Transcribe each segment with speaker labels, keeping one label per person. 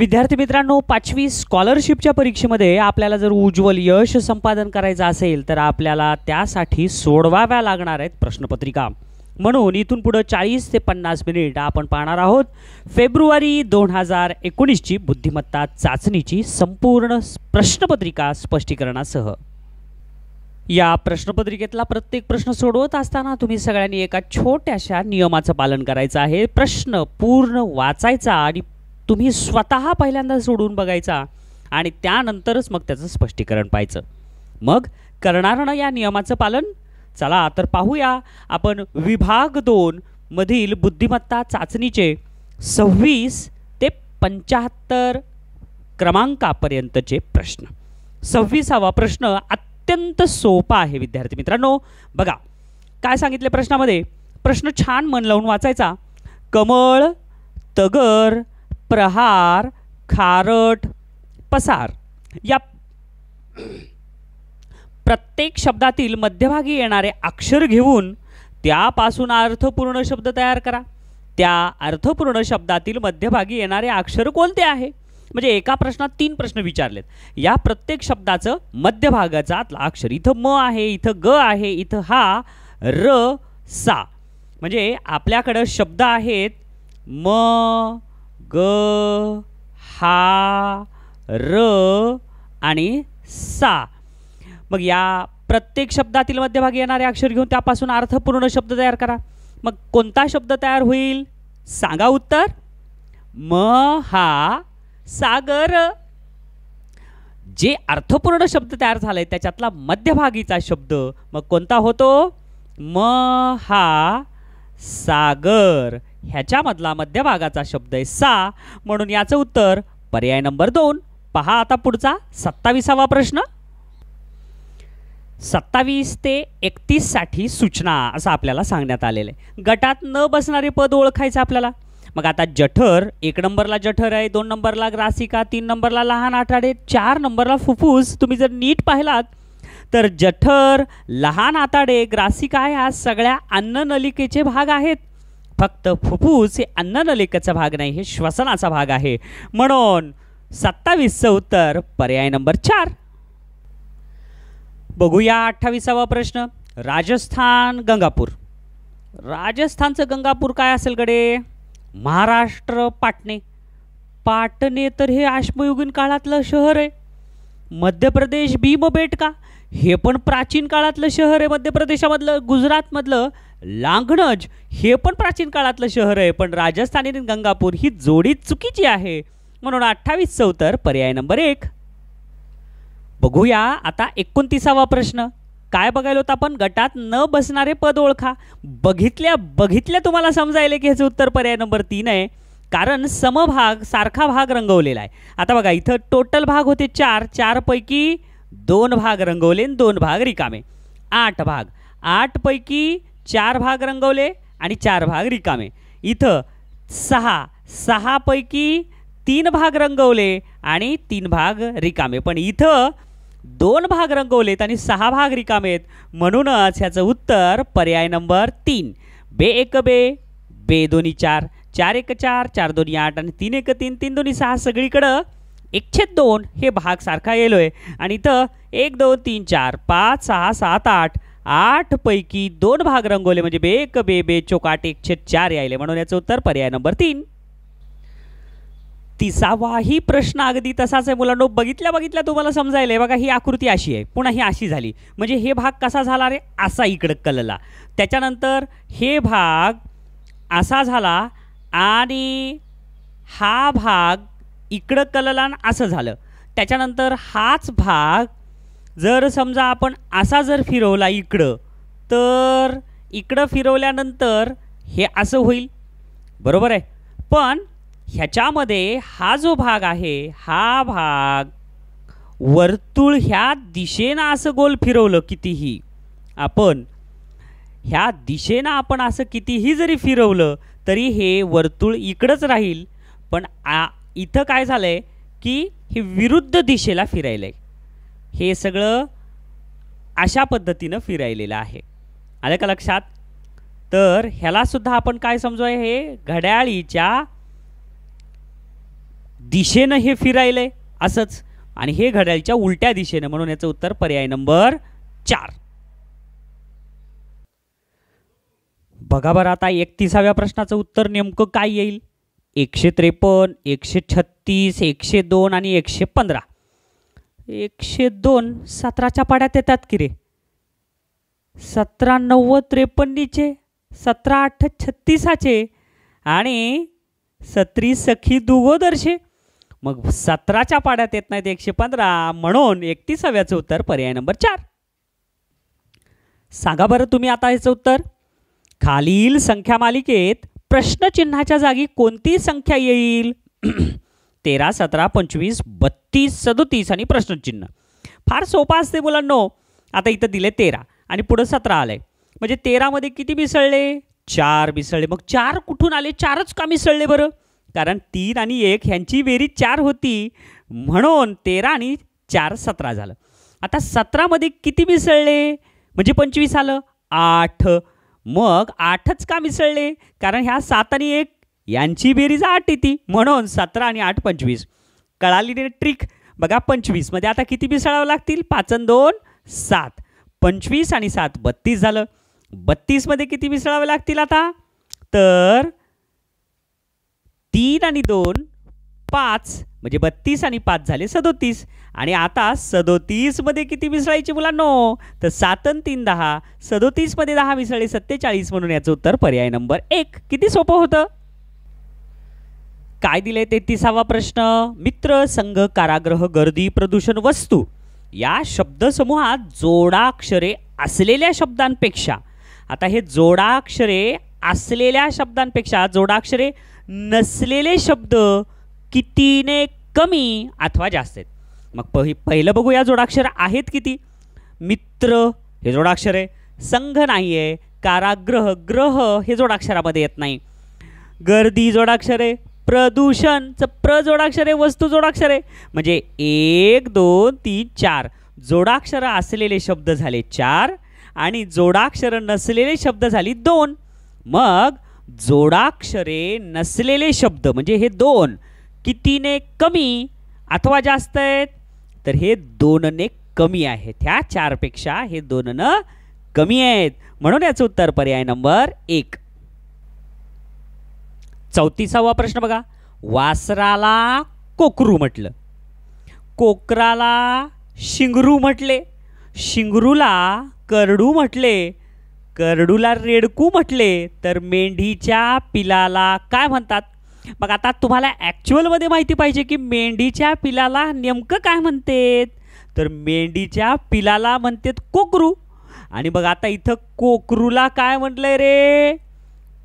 Speaker 1: विद्यार्थी मित्रांनो पाचवी स्कॉलरशिपच्या परीक्षेमध्ये आपल्याला जर उज्ज्वल यश संपादन करायचं असेल तर आपल्याला त्यासाठी सोडवाव्या लागणार आहेत प्रश्नपत्रिका म्हणून इथून पुढं चाळीस ते पन्नास मिनिट आपण पाहणार आहोत फेब्रुवारी दोन हजार एकोणीसची बुद्धिमत्ता चाचणीची संपूर्ण प्रश्नपत्रिका स्पष्टीकरणासह या प्रश्नपत्रिकेतला प्रत्येक प्रश्न सोडवत असताना तुम्ही सगळ्यांनी एका छोट्याशा नियमाचं पालन करायचं आहे प्रश्न पूर्ण वाचायचा आणि तुम्ही स्वतः पहिल्यांदा सोडून बघायचा आणि त्यानंतरच मग त्याचं स्पष्टीकरण पाहायचं मग करणारनं या नियमाचं पालन चला तर पाहूया आपण विभाग दोन मधील बुद्धिमत्ता चाचणीचे सव्वीस ते पंच्याहत्तर क्रमांकापर्यंतचे प्रश्न सव्वीसावा प्रश्न अत्यंत सोपा आहे विद्यार्थी मित्रांनो बघा काय सांगितले प्रश्नामध्ये प्रश्न छान मन लावून वाचायचा कमळ तगर प्रहार खारट पसार या प्रत्येक शब्दातील मध्यभागी येणारे अक्षर घेऊन त्यापासून अर्थपूर्ण शब्द तयार करा त्या अर्थपूर्ण शब्दातील मध्यभागी येणारे अक्षर कोणते आहे म्हणजे एका प्रश्नात तीन प्रश्न विचारलेत या प्रत्येक शब्दाचं मध्यभागाचा अक्षर इथं म आहे इथं ग आहे इथं हा र सा म्हणजे आपल्याकडं शब्द आहेत म ग हा र आणि सा मग या प्रत्येक शब्दातील मध्यभागी येणारे अक्षर घेऊन त्यापासून अर्थपूर्ण शब्द तयार करा मग कोणता शब्द तयार होईल सांगा उत्तर म हा सागर जे अर्थपूर्ण शब्द तयार झाले त्याच्यातला मध्यभागीचा शब्द मग कोणता होतो म हा सागर ह्याच्यामधला मध्यभागाचा शब्द आहे सा म्हणून याचं उत्तर पर्याय नंबर दोन पहा आता पुढचा सत्तावीसावा प्रश्न सत्तावीस ते एकतीससाठी सूचना असं आपल्याला सांगण्यात आलेलं आहे गटात न बसणारे पद ओळखायचं आपल्याला मग आता जठर एक नंबरला जठर आहे दोन नंबरला ग्रासिका तीन नंबरला लहान आठाडे चार नंबरला फुफ्फुस तुम्ही जर नीट पाहिलात तर जठर लहान आताडे ग्रासिका ह्या सगळ्या अन्ननलिकेचे भाग आहेत फक्त फुफ्फुस हे अन्ननलिकेचा भाग नाही हे श्वसनाचा भाग आहे म्हणून सत्तावीसचं उत्तर पर्याय नंबर चार बघूया अठ्ठावीसावा प्रश्न राजस्थान गंगापूर राजस्थानचं गंगापूर काय असेल गडे महाराष्ट्र पाटणे पाटणे तर हे आश्मयुगीन काळातलं शहर आहे मध्य प्रदेश का हे पण प्राचीन काळातलं शहर आहे मध्य प्रदेशामधलं गुजरातमधलं लांगणज हे पण प्राचीन काळातलं शहर आहे पण राजस्थान आणि गंगापूर ही जोडी चुकीची आहे म्हणून अठ्ठावीस चौतर पर्याय नंबर एक बघूया आता एकोणतीसावा प्रश्न काय बघायला होता आपण गटात न बसणारे पद ओळखा बघितल्या बघितल्या तुम्हाला समजायला की ह्याचं उत्तर पर्याय नंबर तीन आहे कारण समभाग सारखा भाग रंगवलेला आहे आता बघा इथं टोटल भाग होते चार चारपैकी दोन भाग रंगवले दोन भाग रिकामे आठ भाग आठपैकी चार भाग रंगवले आणि चार भाग रिकामे इथं सहा सहापैकी तीन भाग रंगवले आणि तीन भाग रिकामे पण इथं दोन भाग रंगवलेत आणि सहा भाग रिकामेत म्हणूनच ह्याचं उत्तर पर्याय नंबर तीन बे एक बे बे दोन्ही चार चार एक चार चार दोन्ही आठ आणि तीन एक तीन तीन दोन्ही सहा सगळीकडं एकशे दोन हे भाग सारखा येलो आहे आणि इथं एक दोन तीन चार पाच सहा सात आठ आठपैकी दोन भाग रंगवले म्हणजे बेक बे बे चोकाट एकशे चार यायले म्हणून याचं उत्तर पर्याय नंबर तीन तिसावाही प्रश्न अगदी तसाच आहे मुलांनो बघितल्या बघितल्या तुम्हाला समजायला बघा ही आकृती अशी आहे पुन्हा ही अशी झाली म्हणजे हे भाग कसा झाला रे असा इकडं कलला त्याच्यानंतर हे भाग असा झाला आणि हा भाग इकडं कललान असं झालं त्याच्यानंतर हाच भाग जर समजा आपण असा जर फिरवला इकडं तर इकडं फिरवल्यानंतर हे असं होईल बरोबर आहे पण ह्याच्यामध्ये हा जो भाग आहे हा भाग वर्तुळ ह्या दिशेनं असं गोल फिरवलं कितीही आपण ह्या दिशेनं आपण असं कितीही जरी फिरवलं तरी हे वर्तुळ इकडंच राहील पण आ इथं काय झालंय की हे विरुद्ध दिशेला फिरायलं आहे हे सगळं अशा पद्धतीनं फिरायलेलं आहे आलं का लक्षात तर सुद्धा आपण काय समजूय हे घड्याळीच्या दिशेनं हे फिरायलंय असंच आणि हे घड्याळीच्या उलट्या दिशेनं म्हणून याचं उत्तर पर्याय नंबर चार बघा बरं आता एकतीसाव्या प्रश्नाचं उत्तर नेमकं काय येईल एकशे त्रेपन्न एकशे छत्तीस एकशे दोन आणि एकशे पंधरा एकशे दोन सतराच्या पाड्यात येतात की रे सतरा नव्वद त्रेपन्नीचे सतरा आठ छत्तीसाचे आणि सत्री सखी दुगोदरशे मग सतराच्या पाड्यात येत नाहीत एकशे पंधरा म्हणून एकतीसाव्याचं उत्तर पर्याय नंबर चार सांगा बरं तुम्ही आता ह्याचं उत्तर खालील संख्या मालिकेत प्रश्नचिन्हाच्या जागी कोणती संख्या येईल तेरा सतरा पंचवीस बत्तीस सदोतीस आणि प्रश्नचिन्ह फार सोपा असते मुलांनो आता इथं दिले तेरा आणि पुढं सतरा आलं आहे म्हणजे तेरामध्ये किती मिसळले चार मिसळले मग चार कुठून आले चारच का मिसळले बरं कारण तीन आणि एक ह्यांची बेरीज चार होती म्हणून तेरा आणि चार सतरा झालं आता सतरामध्ये किती मिसळले म्हणजे पंचवीस आलं आठ मग आठच का मिसळले कारण ह्या सात आणि एक यांची बेरीज आठ येते म्हणून सतरा आणि आठ पंचवीस कळाली ट्रिक बघा पंचवीसमध्ये आता किती मिसळावं लागतील पाचन दोन सात पंचवीस आणि सात बत्तीस झालं बत्तीसमध्ये किती मिसळावे लागतील आता तर तीन आणि दोन पाच म्हणजे बत्तीस आणि पाच झाले सदोतीस आणि आता सदोतीसमध्ये किती मिसळायची मुलांनो तर सातन तीन दहा सदोतीसमध्ये दहा मिसळले सत्तेचाळीस म्हणून याचं उत्तर पर्याय नंबर एक किती सोपं होतं काय दिले तेहतीसावा प्रश्न मित्र संघ कारागृह गर्दी प्रदूषण वस्तू या शब्दसमूहात जोडाक्षरे असलेल्या शब्दांपेक्षा आता हे जोडाक्षरे असलेल्या शब्दांपेक्षा जोडाक्षरे नसलेले शब्द कितीने कमी अथवा जास्त आहेत मग पहि पहिलं बघू या जोडाक्षर आहेत किती मित्र हे जोडाक्षर आहे संघ नाही आहे काराग्रह ग्रह हे जोडाक्षरामध्ये येत नाही गर्दी जोडाक्षर आहे च प्र जोडाक्षर आहे वस्तू जोडाक्षर आहे म्हणजे एक दोन तीन चार जोडाक्षर असलेले शब्द झाले चार आणि जोडाक्षर नसलेले शब्द झाली दोन मग जोडाक्षरे नसलेले शब्द म्हणजे हे दोन कितीने कमी अथवा जास्त आहेत तर हे दोनने कमी आहेत ह्या चारपेक्षा हे न कमी आहेत म्हणून याचं उत्तर पर्याय नंबर एक चौतीसावा प्रश्न बघा वासराला कोकरू म्हटलं कोकराला शिंगरू म्हटले शिंगरूला करडू म्हटले करडूला रेडकू म्हटले तर मेंढीच्या पिलाला काय म्हणतात मग आता तुम्हाला ॲक्च्युअलमध्ये माहिती पाहिजे की मेंढीच्या पिलाला नेमकं काय म्हणतात तर मेंढीच्या पिलाला म्हणतात कोकरू आणि बघ आता इथं कोकरूला काय म्हटलंय रे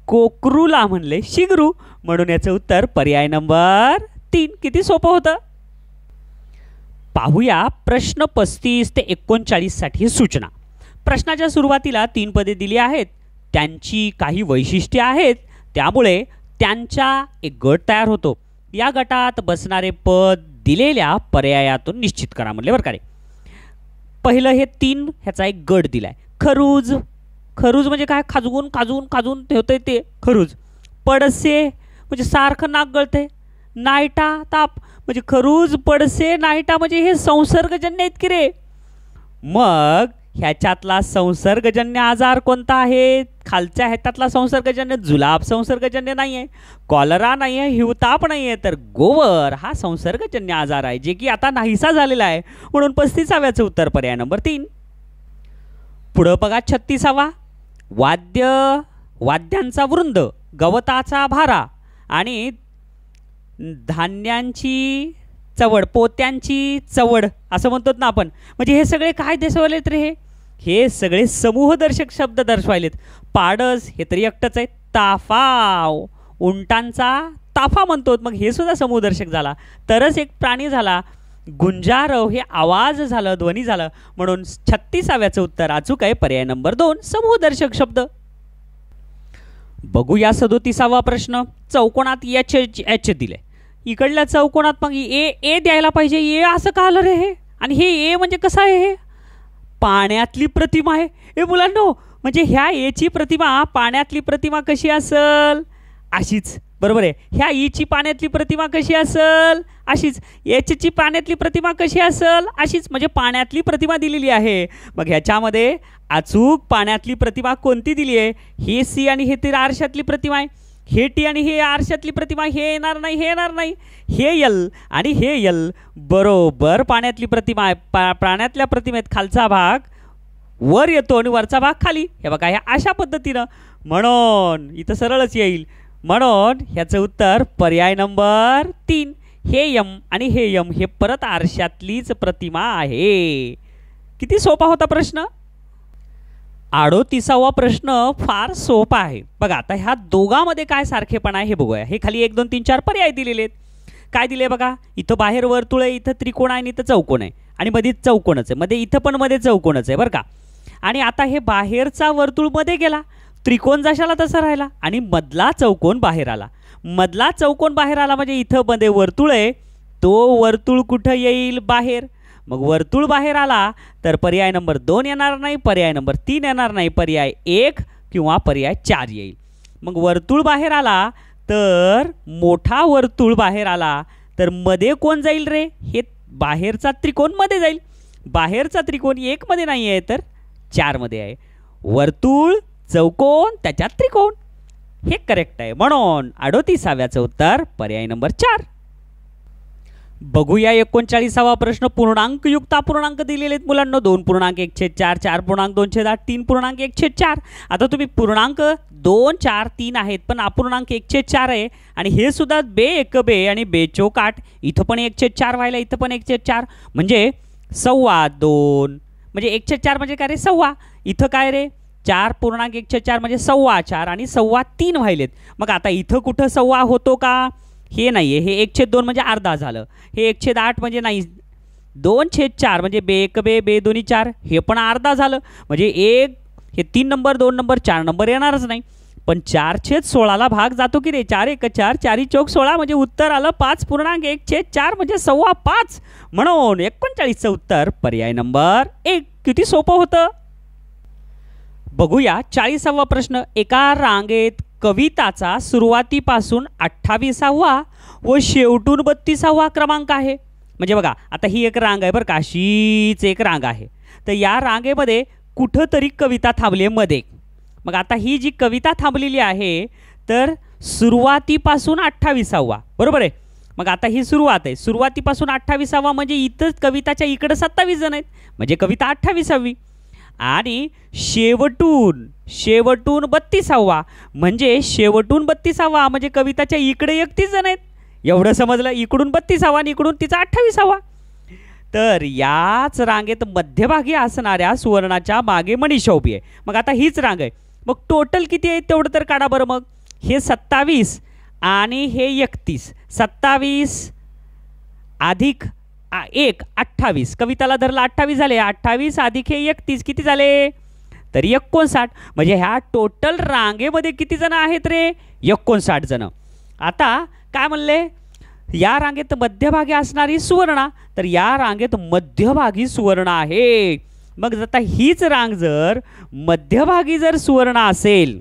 Speaker 1: कोकरूला म्हणले शिगरू म्हणून याचं उत्तर पर्याय नंबर तीन किती सोपं होतं पाहूया प्रश्न पस्तीस ते एकोणचाळीससाठी सूचना प्रश्नाच्या सुरुवातीला तीन पदे दिली आहेत त्यांची काही वैशिष्ट्ये आहेत त्यामुळे त्यांचा एक गट तयार होतो या गटात बसणारे पद दिलेल्या पर्यायातून निश्चित करा म्हणले बरं का रे पहिलं हे तीन ह्याचा एक गट दिलाय खरूज खरूज म्हणजे काय खाजवून खाजवून खाजवून ठेवतंय ते खरूज पडसे म्हणजे सारखं नाक गळतंय नायटा ताप म्हणजे खरूज पडसे नायटा म्हणजे हे संसर्गजन्य आहेत की रे मग ह्याच्यातला संसर्गजन्य आजार कोणता आहे खालच्या ह्याच्यातला संसर्गजन्य जुलाब संसर्गजन्य नाही आहे कॉलरा नाही आहे हिवताप नाही आहे तर गोवर हा संसर्गजन्य आजार आहे जे की आता नाहीसा झालेला आहे म्हणून पस्तीसाव्याचं उत्तर पर्याय नंबर तीन पुढं बघा छत्तीसावा वाद्य वाद्यांचा वृंद गवताचा भारा आणि धान्यांची चवड पोत्यांची चवड असं म्हणतो ना आपण म्हणजे हे सगळे काय देशवलेत तर हे हे सगळे समूहदर्शक शब्द दर्शवायलेत पाडस हे तरी एकटंच आहे ताफाव उंटांचा ताफा म्हणतो मग हे सुद्धा समूहदर्शक झाला तरच एक प्राणी झाला गुंजारव हे आवाज झालं ध्वनी झालं म्हणून छत्तीसाव्याचं उत्तर अचूक आहे पर्याय नंबर दोन समूहदर्शक शब्द बघूया सदोतीसावा प्रश्न चौकोनात एच एच दिले इकडल्या चौकोनात मग ए ए द्यायला पाहिजे ए असं का आलं रे हे आणि हे ए म्हणजे कसं आहे हे पाण्यातली प्रतिमा आहे हे मुलांनो म्हणजे ह्या एची प्रतिमा पाण्यातली प्रतिमा कशी असल अशीच बरोबर आहे ह्या ईची पाण्यातली प्रतिमा कशी असल अशीच एचची पाण्यातली प्रतिमा कशी असल अशीच म्हणजे पाण्यातली प्रतिमा दिलेली आहे मग ह्याच्यामध्ये अचूक पाण्यातली प्रतिमा कोणती दिली आहे हे सी आणि हे तीर आरशातली प्रतिमा आहे हे टी आणि हे आरशातली प्रतिमा हे येणार नाही हे येणार नाही हे यल आणि हे यल बरोबर पाण्यातली प्रतिमा आहे पा पाण्यातल्या प्रतिमेत खालचा भाग वर येतो आणि वरचा भाग खाली हे बघा हे अशा पद्धतीनं म्हणून इथं सरळच येईल म्हणून ह्याचं उत्तर पर्याय नंबर तीन हे यम आणि हे यम हे परत आरशातलीच प्रतिमा आहे किती सोपा होता प्रश्न अडोतीसावा प्रश्न फार सोपा आहे बघा आता ह्या दोघांमध्ये काय सारखेपण आहे हे बघूया हे खाली एक दोन तीन चार पर्याय दिलेले आहेत काय दिले बघा इथं बाहेर वर्तुळ आहे इथं त्रिकोण आहे आणि इथं चौकोन आहे आणि मध्ये चौकोनच आहे मध्ये इथं पण मध्ये चौकोनच आहे बरं का आणि आता हे बाहेरचा वर्तुळ मध्ये गेला त्रिकोण जशाला तसा राहिला आणि मधला चौकोन बाहेर आला मधला चौकोन बाहेर आला म्हणजे इथं मध्ये वर्तुळ आहे तो वर्तुळ कुठं येईल बाहेर मग वर्तुळ बाहेर आला तर पर्याय नंबर दोन येणार नाही पर्याय नंबर तीन येणार नाही पर्याय एक किंवा पर्याय चार येईल मग वर्तुळ बाहेर आला तर मोठा वर्तुळ बाहेर आला तर मध्ये कोण जाईल रे हे बाहेरचा त्रिकोण मध्ये जाईल बाहेरचा त्रिकोण एकमध्ये नाही आहे तर चारमध्ये आहे वर्तुळ चौकोन त्याच्यात त्रिकोण हे करेक्ट आहे म्हणून अडोतीसाव्याचं उत्तर पर्याय नंबर चार बघूया एकोणचाळीसावा प्रश्न पूर्णांक युक्त अपूर्णांक दिलेले आहेत मुलांना दोन पूर्णांक एकशे चार चार पूर्णांक दोनशे दहा तीन पूर्णांक एकशे चार आता तुम्ही पूर्णांक दोन चार तीन आहेत पण अपूर्णांक एकशे चार आहे आणि हे सुद्धा बे एक बे आणि बे चोक इथं पण एकशे चार व्हायला इथं पण एकशे चार म्हणजे सव्वा दोन म्हणजे एकशे चार म्हणजे काय रे सव्वा इथं काय रे चार पूर्णांक एकशे चार म्हणजे सव्वा चार आणि सव्वा तीन व्हायलेत मग आता इथं कुठं सव्वा होतो का हे नाही आहे हे एक छेद दोन म्हणजे अर्धा झालं हे एक छेद आठ म्हणजे नाही दोन छेद चार म्हणजे बे एक बे बे दोन्ही चार हे पण अर्धा झालं म्हणजे एक हे तीन नंबर दोन नंबर चार नंबर येणारच नाही पण चार छेद सोळाला भाग जातो की रे चार एक चार चारी चौक सोळा म्हणजे उत्तर आलं पाच पूर्णांक एक छेद चार म्हणजे सव्वा पाच म्हणून एकोणचाळीसचं उत्तर पर्याय नंबर एक किती सोपं होतं बघूया चाळीसावा प्रश्न एका रांगेत कविताचा सुरुवातीपासून अठ्ठावीसावा व शेवटून बत्तीसावा क्रमांक आहे म्हणजे बघा आता ही एक रांग आहे बरं का अशीच एक रांग आहे तर या रांगेमध्ये कुठंतरी कविता थांबली आहे मध्ये मग आता ही जी कविता थांबलेली आहे तर सुरुवातीपासून अठ्ठावीसावा बरोबर आहे मग आता ही सुरुवात आहे सुरुवातीपासून अठ्ठावीसावा म्हणजे इथंच कविताच्या इकडं सत्तावीस जण आहेत म्हणजे कविता अठ्ठावीसावी आणि शेवटून शेवटून बत्तीसावा म्हणजे शेवटून बत्तीसावा म्हणजे कविताच्या इकडे एकतीस जण आहेत एवढं समजलं इकडून बत्तीसावा आणि इकडून तिचा अठ्ठावीसावा तर याच रांगेत मध्यभागी असणाऱ्या सुवर्णाच्या मागे मनीषा उभी आहे मग आता हीच रांग आहे मग टोटल किती आहे तेवढं तर काढा बरं मग हे सत्तावीस आणि हे एकतीस सत्तावीस अधिक एक अठ्ठावीस कविताला धरला अठ्ठावीस झाले अठ्ठावीस अधिक हे एकतीस किती झाले तर एकोणसाठ म्हणजे ह्या टोटल रांगेमध्ये किती जण आहेत रे एकोणसाठ जण आता काय म्हणले या रांगेत मध्यभागी असणारी सुवर्णा तर या रांगेत मध्यभागी सुवर्ण आहे मग आता हीच रांग जर मध्यभागी जर सुवर्ण असेल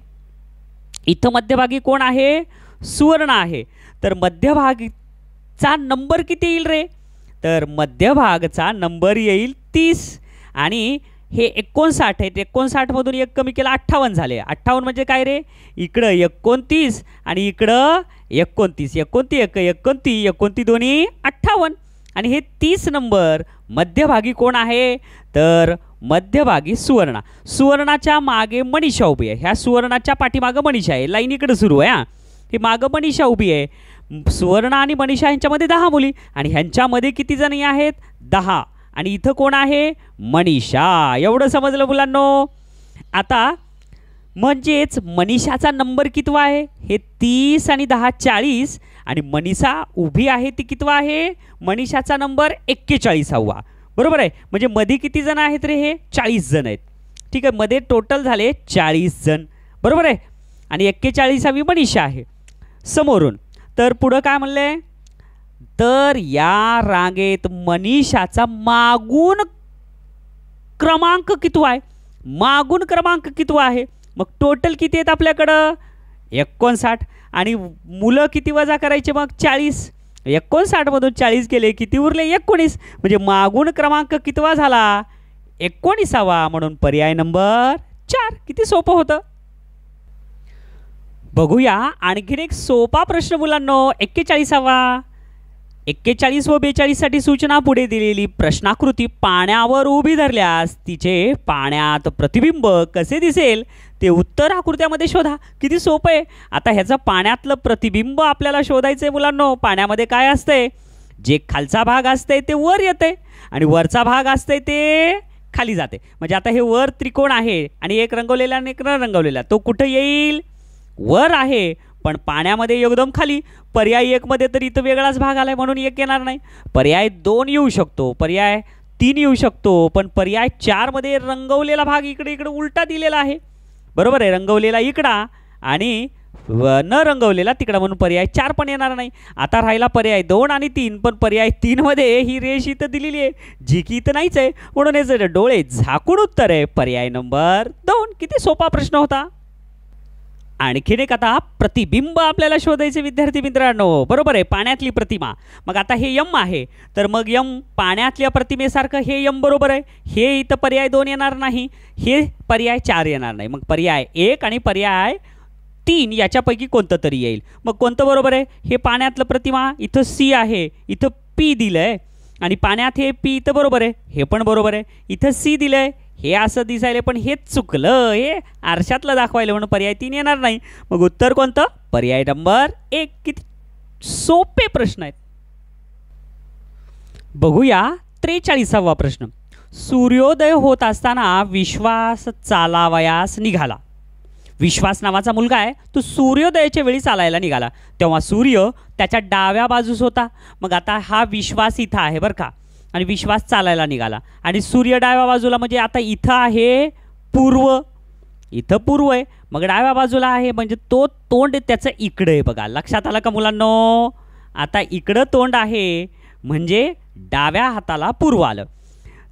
Speaker 1: इथं मध्यभागी कोण आहे सुवर्ण आहे तर मध्यभागीचा नंबर किती येईल रे तर मध्यभागचा नंबर येईल तीस आणि हे एकोणसाठ आहेत एकोणसाठमधून एक कमी केलं अठ्ठावन्न झाले अठ्ठावन्न म्हणजे काय रे इकडं एकोणतीस आणि इकडं एकोणतीस एकोणती एक एकोणती एकोणती दोन्ही अठ्ठावन्न आणि हे तीस नंबर मध्यभागी कोण आहे तर मध्यभागी सुवर्णा सुवर्णाच्या मागे मनीषा उभी आहे ह्या सुवर्णाच्या पाठीमागं मनीषा आहे लाईन इकडं सुरू आहे हां ही मागं मनीषा उभी आहे सुवर्णा आणि मनीषा ह्यांच्यामध्ये दहा मुली आणि ह्यांच्यामध्ये किती जणी आहेत दहा आणि इथं कोण आहे मनीषा एवढं समजलं मुलांनो आता म्हणजेच मनीषाचा नंबर कितवा आहे हे तीस आणि दहा चाळीस आणि मनीषा उभी आहे ती कितवा आहे मनीषाचा नंबर एक्केचाळीसावा बरोबर आहे म्हणजे मध्ये किती जण आहेत रे हे चाळीस जण आहेत ठीक आहे मध्ये टोटल झाले चाळीस जण बरोबर आहे आणि एक्केचाळीसावी मनीषा आहे समोरून तर पुढं काय म्हणले तर या रांगेत मनीषाचा मागून क्रमांक कितवा आहे मागून क्रमांक कितवा आहे मग टोटल किती आहेत आपल्याकडं एकोणसाठ आणि मुलं किती वजा करायचे मग चाळीस एकोणसाठमधून चाळीस गेले किती उरले एकोणीस म्हणजे मागून क्रमांक कितवा झाला एकोणीसावा म्हणून पर्याय नंबर चार किती सोपं होतं बघूया आणखीन एक सोपा प्रश्न मुलांनो एक्केचाळीसावा एक्केचाळीस व बेचाळीससाठी सूचना पुढे दिलेली प्रश्नाकृती पाण्यावर उभी धरल्यास तिचे पाण्यात प्रतिबिंब कसे दिसेल ते उत्तर आकृत्यामध्ये शोधा किती सोपं आहे आता ह्याचं पाण्यातलं प्रतिबिंब आपल्याला शोधायचं आहे मुलांनो पाण्यामध्ये काय असतंय जे खालचा भाग असते ते वर येते आणि वरचा भाग असतंय ते खाली जाते म्हणजे आता हे वर त्रिकोण आहे आणि एक रंगवलेला आणि एक न रंगवलेला तो कुठं येईल वर आहे पण पाण्यामध्ये एकदम खाली पर्याय एकमध्ये तर इथं वेगळाच भाग आला आहे म्हणून एक येणार नाही पर्याय दोन येऊ शकतो पर्याय तीन येऊ शकतो पण पर्याय चारमध्ये रंगवलेला भाग इकडे इकडे उलटा दिलेला आहे बरोबर आहे रंगवलेला इकडा आणि न रंगवलेला तिकडा म्हणून पर्याय चार पण येणार नाही आता राहिला पर्याय दोन आणि तीन पण पर्याय तीनमध्ये ही रेष इथं दिलेली आहे जी की इथं नाहीच आहे म्हणून याचं डोळे झाकून उत्तर आहे पर्याय नंबर दोन किती सोपा प्रश्न होता आणखीन एक आता प्रतिबिंब आपल्याला शोधायचे विद्यार्थी मित्रांनो बरोबर आहे पाण्यातली प्रतिमा मग आता हे यम आहे तर मग यम पाण्यातल्या प्रतिमेसारखं हे यम बरोबर आहे हे इथं पर्याय दोन येणार नाही हे पर्याय चार येणार नाही मग पर्याय एक आणि पर्याय तीन याच्यापैकी कोणतं तरी येईल मग कोणतं बरोबर आहे हे पाण्यातलं प्रतिमा इथं सी आहे इथं पी दिलं आहे आणि पाण्यात हे पी इथं बरोबर आहे हे पण बरोबर आहे इथं सी दिलं आहे हे असं दिसायले पण हेच चुकलं हे आरशातलं दाखवायला म्हणून पर्याय तीन येणार नाही मग उत्तर कोणतं पर्याय नंबर एक किती सोपे प्रश्न आहेत बघूया त्रेचाळीसावा प्रश्न सूर्योदय होत असताना विश्वास चालावयास निघाला विश्वास नावाचा मुलगा आहे तो सूर्योदयाच्या वेळी चालायला निघाला तेव्हा सूर्य त्याच्या डाव्या बाजूस होता मग आता हा विश्वास इथं आहे बरं का आणि विश्वास चालायला निघाला आणि सूर्य डाव्या बाजूला म्हणजे आता इथं आहे पूर्व इथं पूर्व आहे मग डाव्या बाजूला आहे म्हणजे तो तोंड त्याचं इकडं आहे बघा लक्षात आलं का मुलांनो आता इकडं तोंड आहे म्हणजे डाव्या हाताला पूर्व आलं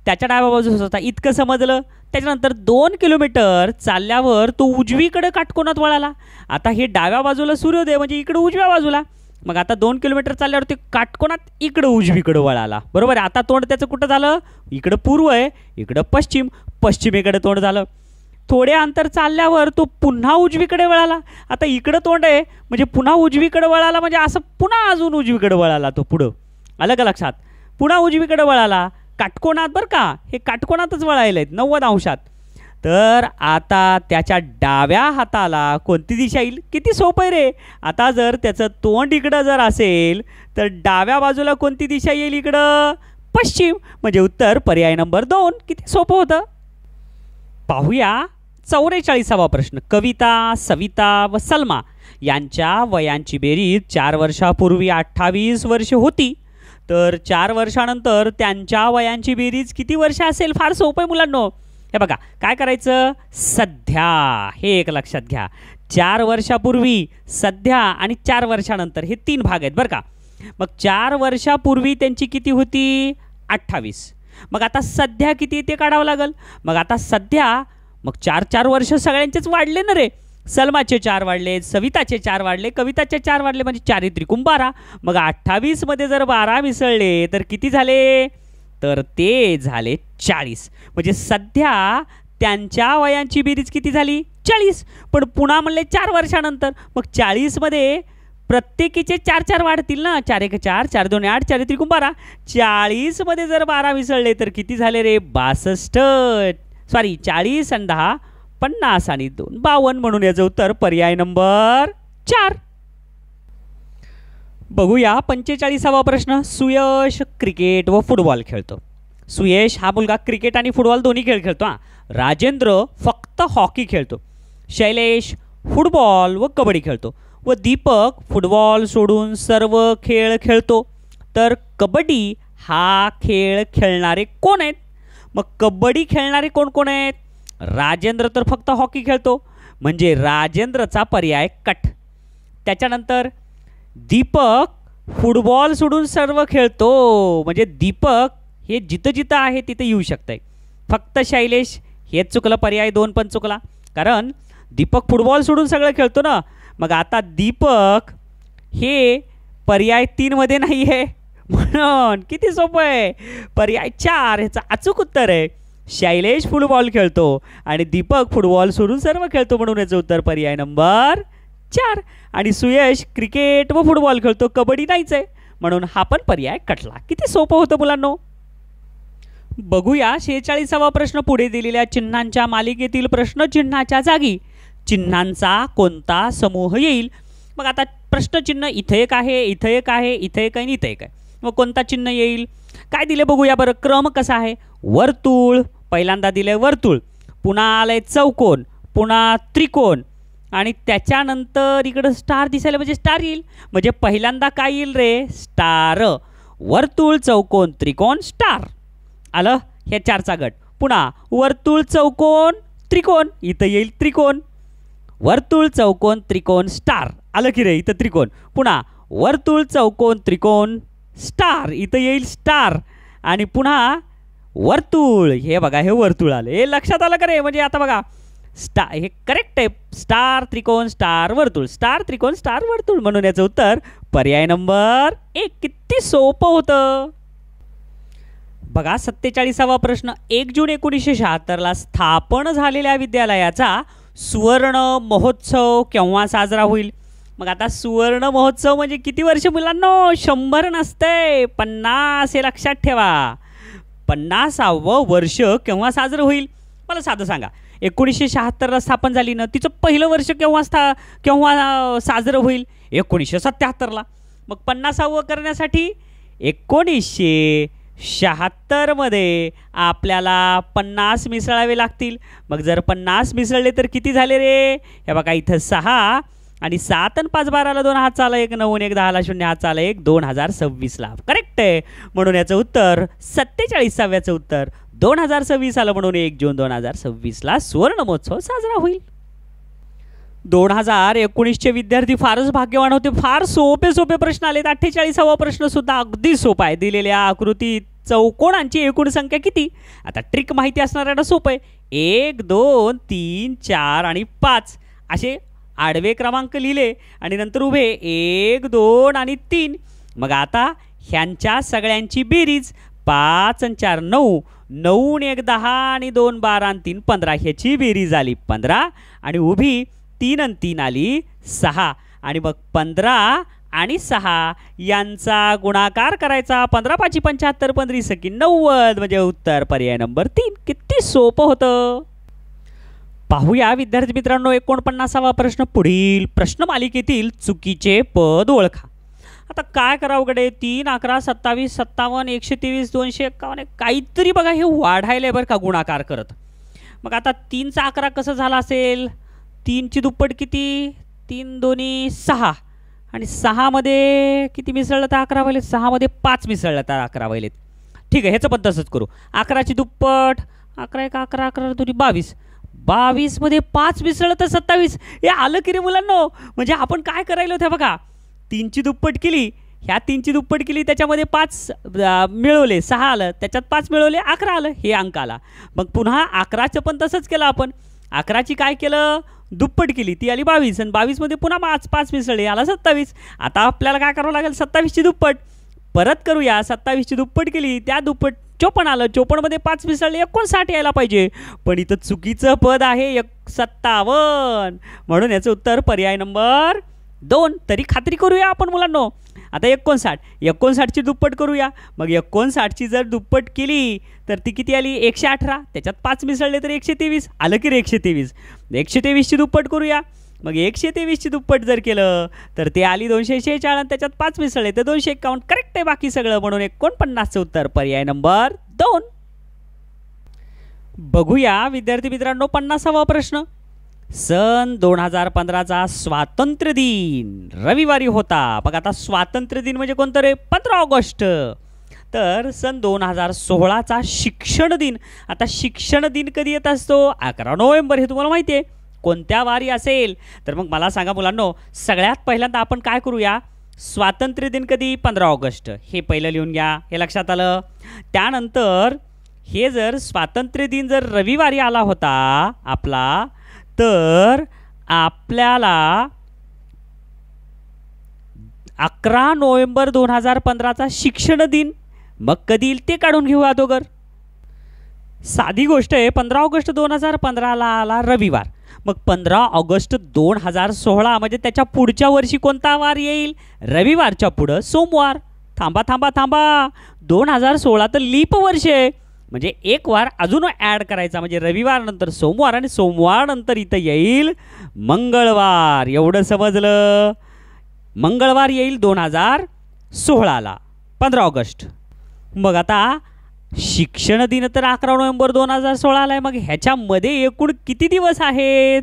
Speaker 1: त्याच्या डाव्या बाजूस होता इतकं समजलं त्याच्यानंतर दोन किलोमीटर चालल्यावर तो उजवीकडे काटकोनात वळाला आता हे डाव्या बाजूला सूर्योदय म्हणजे इकडं उजव्या बाजूला मग आता दोन किलोमीटर चालल्यावरती काटकोणात इकडं उजवीकडं वळाला बरोबर आता तोंड त्याचं कुठं झालं इकडं पूर्व आहे इकडं पश्चिम पश्चिमेकडे तोंड झालं थोडे अंतर चालल्यावर तो पुन्हा उजवीकडे वळाला आता इकडं तोंड आहे म्हणजे पुन्हा उजवीकडे वळाला म्हणजे असं पुन्हा अजून उजवीकडे वळाला तो पुढं आलं लक्षात पुन्हा उजवीकडे वळाला काटकोणात बरं का हे काटकोणातच वळायला आहेत नव्वद अंशात तर आता त्याच्या डाव्या हाताला कोणती दिशा येईल किती सोपं रे आता जर त्याचं तोंड इकडं जर असेल तर डाव्या बाजूला कोणती दिशा येईल इकडं पश्चिम म्हणजे उत्तर पर्याय नंबर दोन किती सोपं होतं पाहूया चौवेचाळीसावा प्रश्न कविता सविता व सलमा यांच्या वयांची बेरीज चार वर्षापूर्वी अठ्ठावीस वर्ष होती तर चार वर्षानंतर त्यांच्या वयांची बेरीज किती वर्ष असेल फार सोपं आहे मुलांनो हे बघा काय करायचं सध्या हे एक लक्षात घ्या चार वर्षापूर्वी सध्या आणि चार वर्षानंतर हे तीन भाग आहेत बरं का मग चार वर्षापूर्वी त्यांची किती होती अठ्ठावीस मग आता सध्या किती ते काढावं लागेल मग आता सध्या मग चार चार वर्ष सगळ्यांचेच वाढले ना रे सलमाचे चार वाढले सविताचे चार वाढले कविताचे चार वाढले म्हणजे चारित्रिकूम बारा मग अठ्ठावीसमध्ये जर बारा मिसळले तर किती झाले तर ते झाले चाळीस म्हणजे सध्या त्यांच्या वयांची बेरीज किती झाली चाळीस पण पुन्हा म्हणले चार वर्षानंतर मग चाळीसमध्ये प्रत्येकीचे चार चार वाढतील ना चार एक चार चार दोन आठ चार त्रिकूण बारा चाळीसमध्ये जर बारा मिसळले तर किती झाले रे बासष्ट सॉरी चाळीस आणि दहा पन्नास आणि दोन बावन्न म्हणून याचं उत्तर पर्याय नंबर चार बघूया पंचेचाळीसावा प्रश्न सुयश क्रिकेट व फुटबॉल खेळतो सुयश हा मुलगा क्रिकेट आणि फुटबॉल दोन्ही खेळ खेळतो हां राजेंद्र फक्त हॉकी खेळतो शैलेश फुटबॉल व कबड्डी खेळतो व दीपक फुटबॉल सोडून सर्व खेळ खेळतो तर कबड्डी हा खेळ खेळणारे कोण आहेत मग कबड्डी खेळणारे कोण कोण आहेत राजेंद्र तर फक्त हॉकी खेळतो म्हणजे राजेंद्रचा पर्याय कट त्याच्यानंतर दीपक फुटबॉल सोडून सर्व खेळतो म्हणजे दीपक हे जिथं जिथं आहे तिथं येऊ शकतंय फक्त शैलेश हेच चुकलं पर्याय दोन पण चुकला कारण दीपक फुटबॉल सोडून सगळं खेळतो ना मग आता दीपक हे पर्याय तीनमध्ये नाही आहे म्हणून किती सोपं आहे पर्याय चार ह्याचं अचूक उत्तर आहे शैलेश फुटबॉल खेळतो आणि दीपक फुटबॉल सोडून सर्व खेळतो म्हणून याचं उत्तर पर्याय नंबर चार आणि सुयश क्रिकेट व फुटबॉल खेळतो कबड्डी नाहीच आहे म्हणून हा पण पर्याय कटला किती सोपं होतं मुलांनो बघूया शेहेचाळीसावा प्रश्न पुढे दिलेल्या चिन्हांच्या मालिकेतील प्रश्नचिन्हाच्या जागी चिन्हांचा कोणता समूह येईल मग आता प्रश्नचिन्ह इथे एक आहे इथे एक आहे इथे एक आहे आणि इथं एक आहे मग कोणता चिन्ह येईल काय दिले बघूया बरं क्रम कसा आहे वर्तुळ पहिल्यांदा दिले वर्तुळ पुन्हा आलंय चौकोन पुन्हा त्रिकोण आणि त्याच्यानंतर इकडं स्टार दिसायला म्हणजे स्टार येईल म्हणजे पहिल्यांदा काय येईल रे स्टार वर्तुळ चौकोन त्रिकोण स्टार आलं हे चारचा गट पुन्हा वर्तुळ चौकोन त्रिकोण इथं येईल त्रिकोण वर्तुळ चौकोन त्रिकोण स्टार आलं की रे इथं त्रिकोण पुन्हा वर्तुळ चौकोन त्रिकोण स्टार इथं येईल स्टार आणि पुन्हा वर्तुळ हे बघा हे वर्तुळ आलं हे लक्षात आलं का रे म्हणजे आता बघा स्टार हे करेक्ट आहे स्टार त्रिकोण स्टार वर्तुळ स्टार त्रिकोण स्टार वर्तुळ म्हणून याचं उत्तर पर्याय नंबर एक किती सोपं होतं बघा सत्तेचाळीसावा प्रश्न एक जून एकोणीसशे शहात्तरला स्थापन झालेल्या विद्यालयाचा सुवर्ण महोत्सव केव्हा साजरा होईल मग आता सुवर्ण महोत्सव म्हणजे किती वर्ष मुलांना शंभर नसतंय पन्नास हे लक्षात ठेवा पन्नासावं वर्ष केव्हा साजरं होईल मला साधं सांगा एकोणीसशे शहात्तरला स्थापन झाली ना तिचं पहिलं वर्ष केव्हा स्था केव्हा साजरं होईल एकोणीसशे सत्याहत्तरला मग पन्नासावं करण्यासाठी एकोणीसशे शहात्तरमध्ये आपल्याला पन्नास मिसळावे लागतील मग जर पन्नास मिसळले तर किती झाले रे हे बघा इथं सहा आणि सात आणि पाच बाराला दोन हात चाला एक नऊन एक दहाला शून्य हात चाला एक दोन हजार सव्वीसला करेक्ट आहे म्हणून याचं उत्तर सत्तेचाळीसाव्याचं उत्तर दोन हजार सव्वीस आलं म्हणून एक जून दोन हजार सव्वीसला सुवर्ण महोत्सव साजरा होईल दोन हजार एकोणीसचे विद्यार्थी फारच भाग्यवान होते फार सोपे सोपे प्रश्न आलेत अठ्ठेचाळीसावा सुद्धा अगदी सोपा आहे दिलेल्या आकृती चौकोणांची एकूण संख्या किती आता ट्रिक माहिती असणाऱ्यांना सोपं आहे एक दोन तीन चार आणि पाच असे आडवे क्रमांक लिहिले आणि नंतर उभे एक दोन आणि तीन मग आता ह्यांच्या सगळ्यांची बेरीज पाच आणि चार नऊ नऊ एक दहा आणि दोन बारा आणि तीन पंधरा ह्याची बेरीज आली पंधरा आणि उभी तीन आणि तीन आली सहा आणि मग पंधरा आणि सहा यांचा गुणाकार करायचा पंधरा पाचशे पंच्याहत्तर पंधरी सकी नव्वद म्हणजे उत्तर पर्याय नंबर तीन किती सोपं होतं पाहूया विद्यार्थी मित्रांनो एकोणपन्नासावा प्रश्न पुढील प्रश्नमालिकेतील चुकीचे पद ओळखा आता काय करावं कडे तीन अकरा सत्तावीस सत्तावन्न एकशे तेवीस दोनशे एक्कावन्न काहीतरी बघा हे वाढायला आहे बरं का गुणाकार करत मग आता तीनचा अकरा कसं झाला असेल तीनची दुप्पट किती तीन दोन्ही सहा आणि सहामध्ये किती मिसळलं तर अकरा वैलेत सहामध्ये पाच मिसळलं तर अकरा वैलेत ठीक आहे ह्याचं पण करू अकराची दुप्पट अकरा एक अकरा अकरा दोन्ही बावीस बावीसमध्ये पाच मिसळलं तर सत्तावीस हे आलं की रे मुलांना म्हणजे आपण काय करायला होत्या बघा तीनची दुप्पट केली ह्या तीनची दुप्पट केली त्याच्यामध्ये पाच मिळवले सहा आलं त्याच्यात पाच मिळवले अकरा आलं हे अंक आला मग पुन्हा अकराचं पण तसंच केलं आपण अकराची काय केलं दुप्पट केली ती आली बावीस आणि बावीसमध्ये पुन्हा पाच पाच मिसळले आला सत्तावीस आता आपल्याला काय करावं लागेल सत्तावीसची दुप्पट परत करूया सत्तावीसची दुप्पट केली त्या दुप्पट चोपण आलं चोपणमध्ये पाच मिसळले साठ यायला पाहिजे पण इथं चुकीचं पद आहे एक सत्तावन म्हणून याचं उत्तर पर्याय नंबर दोन तरी खात्री करूया आपण मुलांनो आता एकोणसाठ एकोणसाठची दुप्पट करूया मग एकोणसाठची जर दुप्पट केली तर ती किती आली एकशे अठरा त्याच्यात पाच मिसळले तर एकशे तेवीस आलं की रे एकशे तेवीस एकशे तेवीसची दुप्पट करूया मग एकशे तेवीसची दुप्पट जर केलं तर ते आली दोनशे शेहेचाळीस त्याच्यात पाच मिसळले तर दोनशे एक्कावन्न करेक्ट आहे बाकी सगळं म्हणून एकोणपन्नासचं उत्तर पर्याय नंबर दोन बघूया विद्यार्थी मित्रांनो पन्नासावा प्रश्न सन दोन हजार पंधराचा स्वातंत्र्य दिन रविवारी होता बघ आता स्वातंत्र्य दिन म्हणजे कोणतं रे पंधरा ऑगस्ट तर सन दोन हजार सोळाचा शिक्षण दिन आता शिक्षण दिन कधी येत असतो अकरा नोव्हेंबर हे तुम्हाला माहिती आहे कोणत्या वारी असेल तर मग मला सांगा मुलांनो सगळ्यात पहिल्यांदा आपण काय करूया स्वातंत्र्य दिन कधी पंधरा ऑगस्ट हे पहिलं लिहून घ्या हे लक्षात आलं त्यानंतर हे जर स्वातंत्र्य दिन जर रविवारी आला होता आपला तर आपल्याला अकरा नोव्हेंबर दोन हजार पंधराचा शिक्षण दिन मग कधी येईल ते काढून घेऊ अगोदर साधी गोष्ट आहे पंधरा ऑगस्ट दोन हजार पंधराला आला रविवार मग पंधरा ऑगस्ट दोन हजार सोळा म्हणजे त्याच्या पुढच्या वर्षी कोणता वार येईल रविवारच्या पुढं सोमवार थांबा थांबा थांबा दोन हजार सोळा तर लीप वर्ष आहे म्हणजे एक वार अजून ॲड करायचा म्हणजे रविवारनंतर सोमवार आणि सोमवारनंतर इथं येईल मंगळवार एवढं समजलं मंगळवार येईल दोन हजार सोळाला पंधरा ऑगस्ट मग आता शिक्षण दिन तर अकरा नोव्हेंबर दोन हजार सोळाला आहे मग ह्याच्यामध्ये एकूण किती दिवस आहेत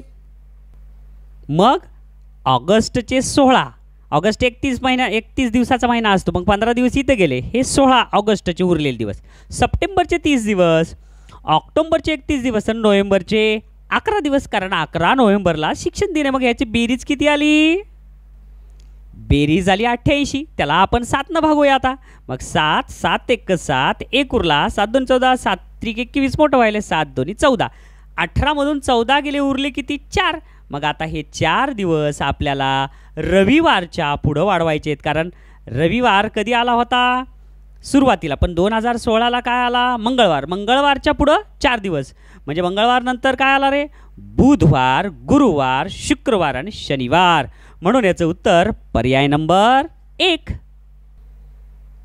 Speaker 1: मग ऑगस्टचे सोळा ऑगस्ट एकतीस महिना एकतीस दिवसाचा महिना असतो मग पंधरा दिवस इथं गेले हे सोळा ऑगस्टचे उरलेले दिवस सप्टेंबरचे तीस दिवस ऑक्टोंबरचे एकतीस दिवस आणि नोव्हेंबरचे अकरा दिवस कारण अकरा नोव्हेंबरला शिक्षण दिने मग याची बेरीज किती आली बेरीज आली अठ्ठ्याऐंशी त्याला आपण सातनं भागूया आता मग सात सात एक सात एक उरला सात दोन चौदा सात त्रिक एकवीस मोठं व्हायला सात दोन्ही चौदा अठरामधून चौदा गेले उरले किती चार मग आता हे चार दिवस आपल्याला रविवारच्या पुढं वाढवायचे आहेत कारण रविवार कधी आला होता सुरुवातीला पण दोन हजार सोळाला काय आला मंगळवार मंगळवारच्या पुढं चार दिवस म्हणजे मंगळवार नंतर काय आला रे बुधवार गुरुवार शुक्रवार आणि शनिवार म्हणून याचं उत्तर पर्याय नंबर एक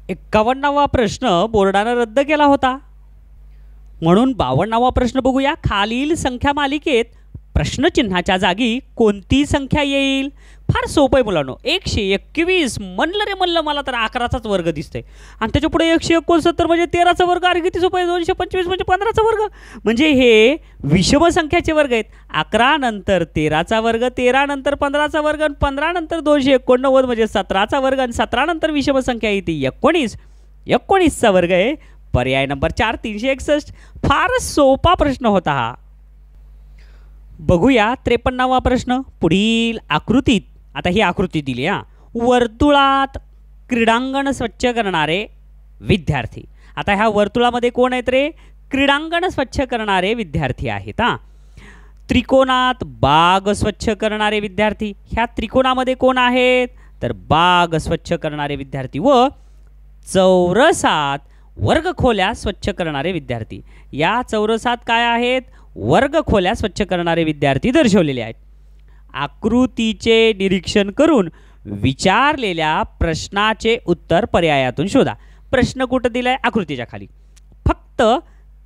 Speaker 1: एक्कावन्नावा प्रश्न बोर्डानं रद्द केला होता म्हणून बावन्नावा प्रश्न बघूया खालील संख्या मालिकेत प्रश्नचिन्हाच्या जागी कोणती संख्या येईल फार सोपं आहे मुलांनो एकशे एकवीस म्हणलं रे म्हणलं मला तर अकराचाच वर्ग दिसतंय आणि त्याच्यापुढे एकशे एकोणसत्तर म्हणजे तेराचा वर्ग आणि किती सोपं आहे दोनशे पंचवीस म्हणजे पंधराचा वर्ग म्हणजे हे विषम संख्याचे वर्ग आहेत अकरा नंतर तेराचा वर्ग तेरा नंतर पंधराचा वर्ग आणि पंधरा नंतर दोनशे एकोणनव्वद म्हणजे सतराचा वर्ग आणि सतरा नंतर विषम संख्या एकोणीस एकोणीसचा वर्ग आहे पर्याय नंबर चार तीनशे एकसष्ट फारच सोपा प्रश्न होता हा बघूया त्रेपन्नावा प्रश्न पुढील आकृतीत आता ही आकृती दिली हां वर्तुळात क्रीडांगण स्वच्छ करणारे विद्यार्थी आता ह्या वर्तुळामध्ये कोण आहेत रे क्रीडांगण स्वच्छ करणारे विद्यार्थी आहेत हां त्रिकोणात बाग स्वच्छ करणारे विद्यार्थी ह्या त्रिकोणामध्ये कोण आहेत तर बाग स्वच्छ करणारे विद्यार्थी व चौरसात वर्गखोल्या स्वच्छ करणारे विद्यार्थी या चौरसात काय आहेत वर्गखोल्या स्वच्छ करणारे विद्यार्थी दर्शवलेले आहेत आकृतीचे निरीक्षण करून विचारलेल्या प्रश्नाचे उत्तर पर्यायातून शोधा प्रश्न कुठं दिला आहे आकृतीच्या खाली फक्त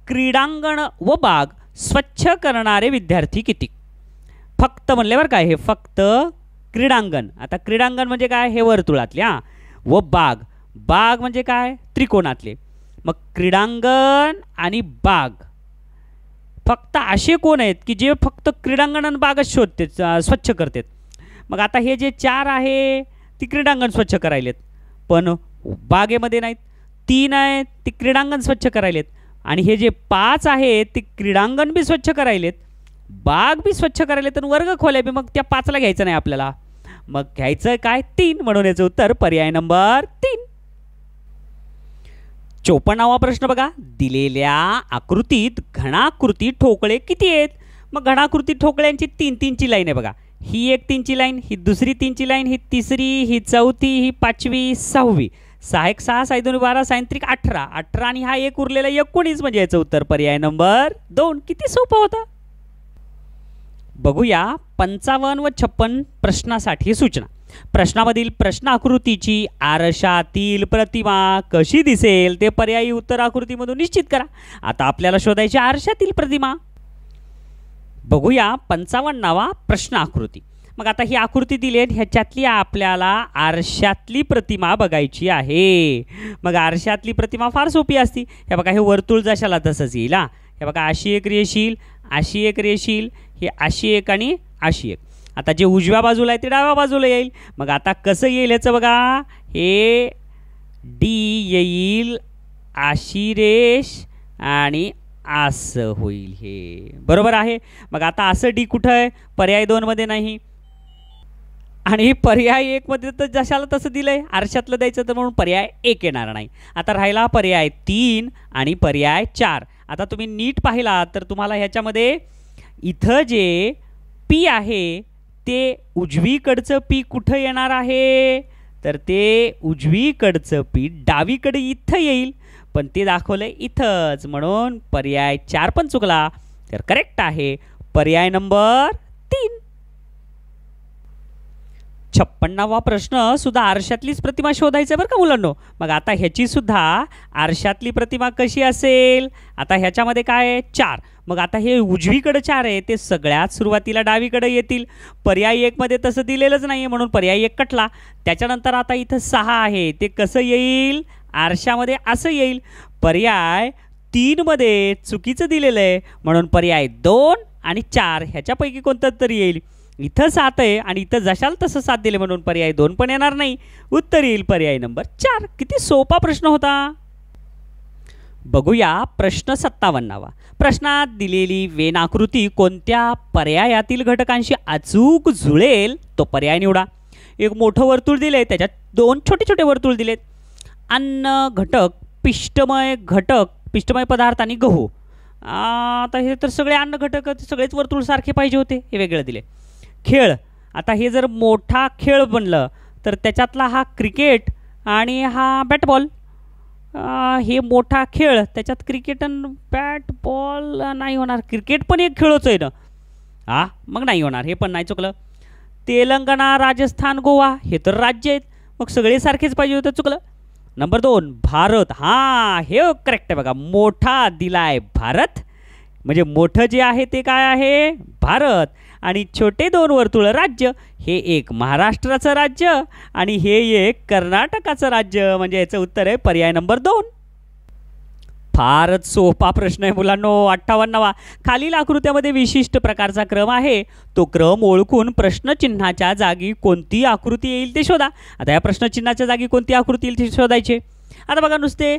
Speaker 1: क्रीडांगण व बाग स्वच्छ करणारे विद्यार्थी किती फक्त म्हणले बरं काय हे फक्त क्रीडांगण आता क्रीडांगण म्हणजे काय हे वर्तुळातले हां व बाग बाग म्हणजे काय त्रिकोणातले मग क्रीडांगण आणि बाग फक्त असे कोण आहेत की जे फक्त क्रीडांगण बागच शोधते स्वच्छ करतात मग आता हे जे चार आहे ती क्रीडांगण स्वच्छ करायलेत पण बागेमध्ये नाहीत तीन आहेत ती क्रीडांगण स्वच्छ करायलेत आणि हे जे पाच आहेत ते क्रीडांगण बी स्वच्छ करायलेत बाग बी स्वच्छ करायलेत आणि वर्ग खोल्या बी मग त्या पाचला घ्यायचं नाही आपल्याला मग घ्यायचं काय तीन म्हणून याचं उत्तर पर्याय नंबर तीन चोपन्नावा प्रश्न बघा दिलेल्या आकृतीत घणाकृती ठोकळे किती आहेत मग घणाकृती ठोकळ्यांची तीन तीनची लाईन आहे बघा ही एक तीनची लाईन ही दुसरी तीनची लाईन ही तिसरी ही चौथी ही पाचवी सहावी सहा एक सहा साय दोन बारा सायंत्रिक अठरा अठरा आणि हा एक उरलेला एकोणीस म्हणजे याचं उत्तर पर्याय नंबर दोन किती सोपं होता बघूया पंचावन्न व छप्पन प्रश्नासाठी सूचना प्रश्नामधील प्रश्न आकृतीची आरशातील प्रतिमा कशी दिसेल ते पर्यायी उत्तर आकृतीमधून निश्चित करा आता आपल्याला शोधायची आरशातील प्रतिमा बघूया पंचावन्नावा प्रश्न आकृती मग आता ही आकृती दिली आहे ह्याच्यातली आपल्याला आरशातली प्रतिमा बघायची आहे मग आरशातली प्रतिमा फार सोपी असती हे बघा हे वर्तुळ जशाला तसंच येईल हा हे बघा अशी एक रेशील अशी एक रेशील ही अशी एक आणि अशी एक आता जे उजव्या बाजूला आहे ते डाव्या बाजूला येईल मग आता कसं येईल याचं बघा हे डी येईल आशिरेश आणि असं होईल हे बरोबर आहे मग आता असं डी कुठं आहे पर्याय दोनमध्ये नाही आणि पर्याय एकमध्ये तर जशाला तसं दिलं आहे आरशातलं द्यायचं तर म्हणून पर्याय एक येणार नाही आता राहिला पर्याय तीन आणि पर्याय चार आता तुम्ही नीट पाहिला तर तुम्हाला ह्याच्यामध्ये इथं जे पी आहे ते उजवीकडचं पीक कुठं येणार आहे तर ते उजवीकडचं पीक डावीकडे इथं येईल पण ते दाखवलं इथंच म्हणून पर्याय चार पण चुकला तर करेक्ट आहे पर्याय नंबर तीन छप्पन्नावा प्रश्न सुद्धा आरशातलीच प्रतिमा आहे बरं का मुलांनो मग आता ह्याची सुद्धा आरशातली प्रतिमा कशी असेल आता ह्याच्यामध्ये काय आहे चार मग आता हे उजवीकडं चार आहे ते सगळ्यात सुरुवातीला डावीकडे येतील पर्याय एकमध्ये तसं दिलेलंच नाही आहे म्हणून पर्याय एक कटला त्याच्यानंतर आता इथं सहा आहे ते कसं येईल आरशामध्ये असं येईल पर्याय तीनमध्ये चुकीचं दिलेलं आहे म्हणून पर्याय दोन आणि चार ह्याच्यापैकी कोणतं तरी येईल इथं सात आहे आणि इथं जशाल तसं साथ दिले म्हणून पर्याय दोन पण येणार नाही उत्तर येईल पर्याय नंबर चार किती सोपा प्रश्न होता बघूया प्रश्न सत्तावन्नावा प्रश्नात दिलेली वेनाकृती कोणत्या पर्यायातील घटकांशी अचूक जुळेल तो पर्याय निवडा एक मोठं वर्तुळ दिले त्याच्यात दोन छोटे छोटे वर्तुळ दिलेत अन्न घटक पिष्टमय घटक पिष्टमय पदार्थ आणि गहू आता हे तर सगळे अन्न घटक सगळेच वर्तुळसारखे पाहिजे होते हे वेगळं दिले खेळ आता हे जर मोठा खेळ बनलं तर त्याच्यातला हा क्रिकेट आणि हा बॅटबॉल हे मोठा खेळ त्याच्यात क्रिकेट आणि बॅट बॉल नाही होणार क्रिकेट पण एक खेळच आहे ना हा मग नाही होणार हे पण नाही चुकलं तेलंगणा राजस्थान गोवा हे तर राज्य आहेत मग सगळे सारखेच पाहिजे होतं चुकलं नंबर दोन भारत हां हे करेक्ट आहे बघा मोठा दिला आहे भारत म्हणजे मोठं जे आहे ते काय आहे भारत आणि छोटे दोन वर्तुळ राज्य हे एक महाराष्ट्राचं राज्य आणि हे एक कर्नाटकाचं राज्य म्हणजे याचं उत्तर आहे पर्याय नंबर दोन फारच सोपा प्रश्न आहे मुलांनो अठ्ठावन्नवा खालील आकृत्यामध्ये विशिष्ट प्रकारचा क्रम आहे तो क्रम ओळखून प्रश्नचिन्हाच्या जागी कोणती आकृती येईल ते शोधा आता या प्रश्नचिन्हाच्या जागी कोणती आकृती येईल ते शोधायचे आता बघा नुसते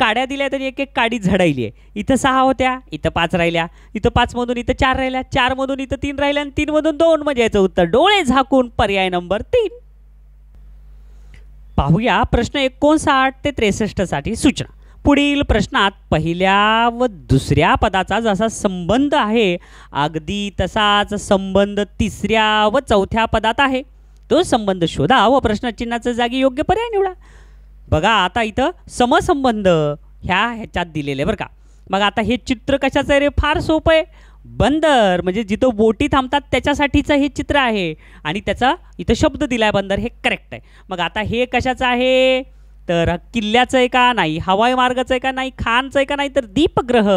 Speaker 1: काड्या दिल्या तरी एक एक काडी झडायली आहे इथं सहा होत्या इथं पाच राहिल्या इथं पाचमधून इथं चार राहिल्या चारमधून इथं तीन राहिल्या आणि तीनमधून दोन म्हणजे याचं उत्तर डोळे झाकून पर्याय नंबर तीन पाहूया प्रश्न एकोणसाठ ते त्रेसष्टसाठी सूचना पुढील प्रश्नात पहिल्या व दुसऱ्या पदाचा जसा संबंध आहे अगदी तसाच संबंध तिसऱ्या व चौथ्या पदात आहे तो संबंध शोधा व प्रश्नचिन्हाच्या जागी योग्य पर्याय निवडा बघा आता इथं समसंबंध ह्या ह्याच्यात दिलेले बरं का मग आता हे चित्र कशाचं आहे रे फार सोपं आहे बंदर म्हणजे जिथं बोटी थांबतात त्याच्यासाठीचं हे चित्र आहे आणि त्याचा इथं शब्द दिला आहे बंदर हे करेक्ट आहे मग आता हे कशाचं आहे तर किल्ल्याचं आहे का नाही हवाई मार्गाचं आहे का नाही खानचं आहे का नाही तर दीपग्रह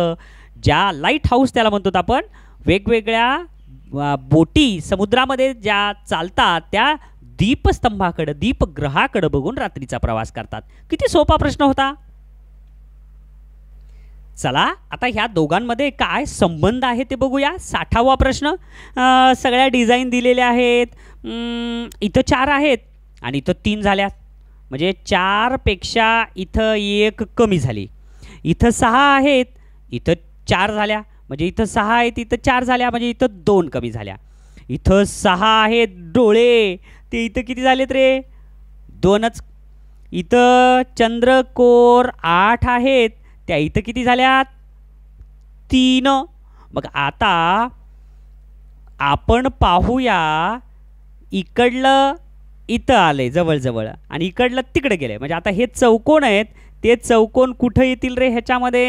Speaker 1: ज्या लाईट हाऊस त्याला म्हणतो आपण वेगवेगळ्या बोटी समुद्रामध्ये ज्या चालतात त्या दीपस्तंभाकडं दीपग्रहाकडं बघून रात्रीचा प्रवास करतात किती सोपा प्रश्न होता चला आता ह्या दोघांमध्ये काय संबंध आहे ते बघूया साठावा प्रश्न सगळ्या डिझाईन दिलेल्या आहेत इथं चार आहेत आणि इथं तीन झाल्या म्हणजे चारपेक्षा इथं एक कमी झाली इथं सहा आहेत इथं चार झाल्या म्हणजे इथं सहा आहेत इथं चार झाल्या म्हणजे इथं दोन कमी झाल्या इथं सहा आहेत डोळे ते इथं किती झालेत रे दोनच इथं चंद्रकोर आठ आहेत त्या इथं किती झाल्यात तीन मग आता आपण पाहूया इकडलं इथं आलं आहे जवळजवळ आणि इकडलं तिकडं गेलं म्हणजे आता हे चौकोन आहेत ते चौकोन कुठं येतील रे ह्याच्यामध्ये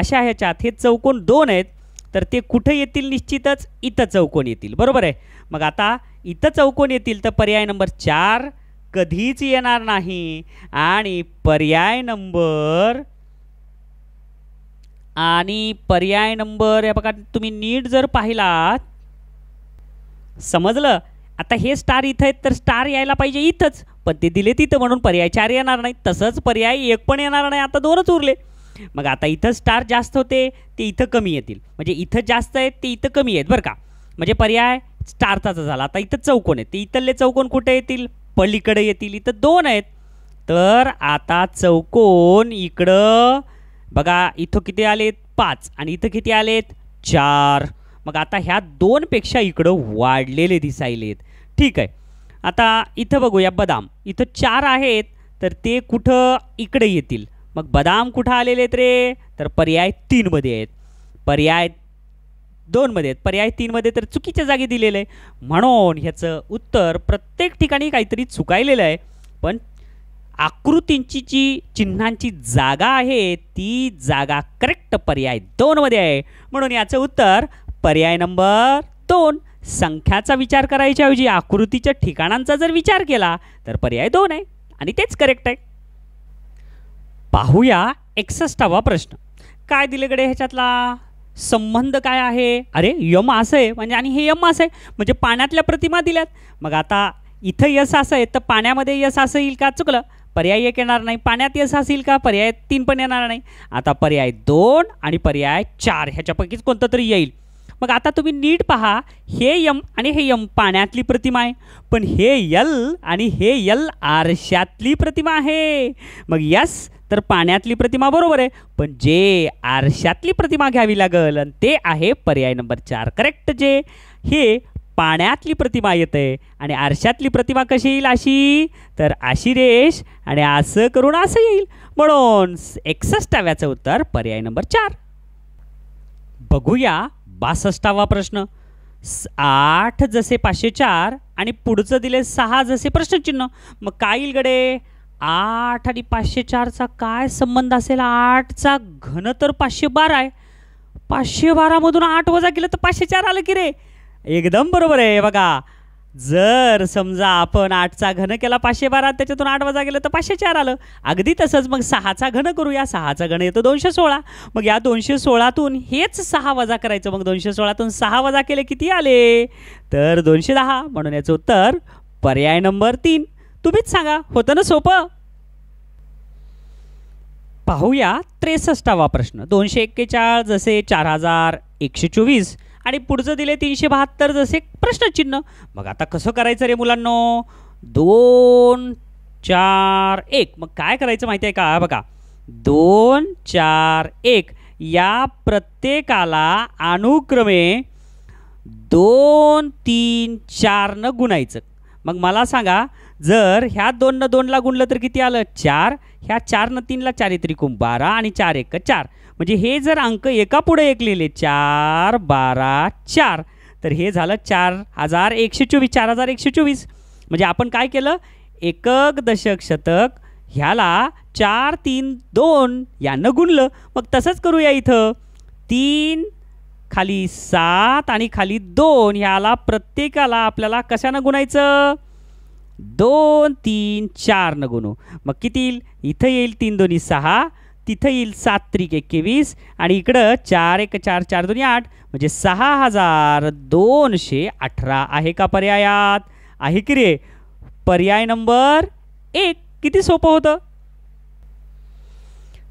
Speaker 1: अशा ह्याच्यात हे चौकोन दोन आहेत तर ते कुठं येतील निश्चितच इथं चौकोन येतील बरोबर आहे मग आता इथं चौकोन येतील तर पर्याय नंबर चार कधीच येणार नाही आणि पर्याय नंबर आणि पर्याय नंबर या बघा तुम्ही नीट जर पाहिलात समजलं आता हे स्टार इथं आहेत तर स्टार यायला पाहिजे इथंच पण ते दिले तिथं म्हणून पर्याय चार येणार नाही तसंच पर्याय एक पण येणार नाही आता दोनच उरले मग आता इथं स्टार जास्त होते ते इथं कमी येतील म्हणजे इथं जास्त आहेत ते इथं कमी आहेत बरं का म्हणजे पर्याय चार झाला आता इथं चौकोन आहे ते इथले चौकोन कुठे येतील पलीकडे येतील इथं दोन आहेत तर आता चौकोन इकडं बघा इथं किती आलेत पाच आणि इथं किती आलेत चार मग आता ह्या दोनपेक्षा इकडं वाढलेले दिसायलेत ठीक आहे आता इथं बघूया बदाम इथं चार आहेत तर ते कुठं इकडे येतील मग बदाम कुठं आलेले आहेत रे तर पर्याय तीनमध्ये आहेत पर्याय दोनमध्ये आहेत पर्याय तीनमध्ये तर चुकीच्या जागी दिलेलं आहे म्हणून ह्याचं उत्तर प्रत्येक ठिकाणी काहीतरी चुकायलेलं आहे पण आकृतींची जी चिन्हांची जागा आहे ती जागा करेक्ट पर्याय दोनमध्ये आहे म्हणून याचं उत्तर पर्याय नंबर दोन संख्याचा विचार करायच्याऐवजी आकृतीच्या ठिकाणांचा जर विचार केला तर पर्याय दोन आहे आणि तेच करेक्ट आहे पाहूया एकसष्टावा प्रश्न काय दिलेकडे ह्याच्यातला संबंध काय आहे अरे यम असं आहे म्हणजे आणि हे यम असं आहे म्हणजे पाण्यातल्या प्रतिमा दिल्यात मग आता इथं यश असं आहे तर पाण्यामध्ये यश असं येईल का चुकलं पर्याय एक येणार नाही पाण्यात यस असेल का पर्याय तीन पण येणार नाही आता पर्याय दोन आणि पर्याय चार ह्याच्यापैकीच कोणतं तरी येईल मग आता तुम्ही नीट पहा हे यम आणि हे यम पाण्यातली प्रतिमा आहे पण हे यल आणि हे यल आरशातली प्रतिमा आहे मग यस तर पाण्यातली प्रतिमा बरोबर आहे पण जे आरशातली प्रतिमा घ्यावी लागल आणि ते आहे पर्याय नंबर चार करेक्ट जे हे पाण्यातली प्रतिमा येते आणि आरशातली प्रतिमा कशी येईल अशी तर अशी रेश आणि असं करून असं येईल म्हणून एकसष्टाव्याचं उत्तर पर्याय नंबर चार बघूया बासष्टावा प्रश्न आठ जसे पाचशे चार आणि पुढचं दिले सहा जसे प्रश्नचिन्ह मग काय येईल गडे आठ आणि पाचशे चारचा काय संबंध असेल आठचा घन तर पाचशे बारा आहे पाचशे बारामधून आठ वजा केलं तर पाचशे चार आलं की रे एकदम बरोबर आहे बघा जर समजा आपण आठचा घन केला पाचशे बारा त्याच्यातून आठ वजा गेलं तर पाचशे चार आलं अगदी तसंच मग सहाचा घन करूया सहाचा घन येतो दोनशे सोळा मग या दोनशे सोळातून हेच सहा वजा करायचं मग दोनशे सोळातून सहा वजा केले किती आले तर दोनशे दहा म्हणून याचं उत्तर पर्याय नंबर तीन तुम्हीच सांगा होतं ना सोपं पाहूया त्रेसष्टावा प्रश्न दोनशे एक्केचाळीस जसे चार हजार एकशे चोवीस आणि पुढचं दिले तीनशे बहात्तर जसे प्रश्नचिन्ह मग आता कसं करायचं रे मुलांनो दोन चार एक मग काय करायचं माहिती आहे का बघा दोन चार एक या प्रत्येकाला अनुक्रमे दोन तीन चारनं गुणायचं मग मला सांगा जर ह्या दोननं दोनला गुणलं तर किती आलं चार ह्या चारनं तीनला चार त्रिकोण बारा आणि चार एक चार म्हणजे हे जर अंक एका पुढे एक लिहिले चार बारा चार तर हे झालं चार हजार एकशे चोवीस चार हजार एकशे चोवीस म्हणजे आपण काय केलं एकक दशक शतक ह्याला चार तीन दोन यानं गुणलं मग तसंच करूया इथं तीन खाली सात आणि खाली दोन ह्याला प्रत्येकाला आपल्याला कशानं गुणायचं दोन तीन चार न गुणू मग किती येईल इथं येईल तीन दोन्ही सहा तिथं येईल सात त्रिक एकवीस आणि इकडं चार एक चार चार दोन्ही आठ म्हणजे सहा हजार दोनशे अठरा आहे का पर्यायात आहे की रे पर्याय नंबर एक किती सोपं होतं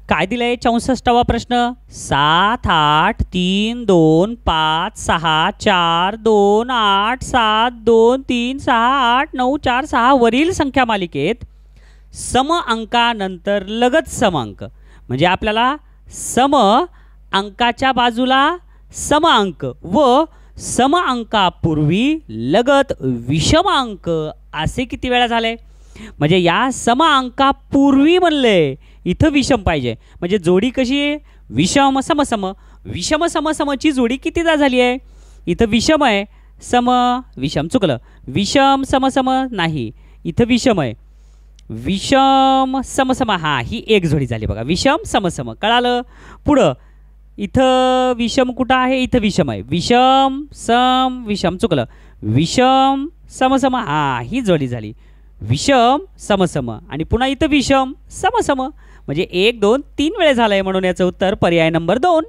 Speaker 1: काय दिलं आहे चौसष्टावा प्रश्न सात आठ तीन दोन पाच सहा चार दोन आठ सात दोन तीन सहा आठ नऊ चार सहा वरील संख्या मालिकेत सम अंकानंतर लगत सम अंक म्हणजे आपल्याला सम अंकाच्या बाजूला सम अंक व सम अंकापूर्वी लगत विषम अंक असे किती वेळा झाले म्हणजे या सम अंकापूर्वी म्हणले इथं विषम पाहिजे म्हणजे जोडी कशी आहे विषम समसम विषम समसमची जोडी कितीदा झाली आहे इथं विषम आहे सम विषम चुकलं विषम समसम नाही इथं विषम आहे विषम समसम हा ही एक जोडी झाली बघा विषम समसम कळालं पुढं इथं विषम कुठं आहे इथं विषम आहे विषम सम विषम चुकलं विषम समसम हा ही जोडी झाली विषम समसम आणि पुन्हा इथं विषम समसम म्हणजे एक दोन तीन वेळ झालं म्हणून याचं उत्तर पर्याय नंबर दोन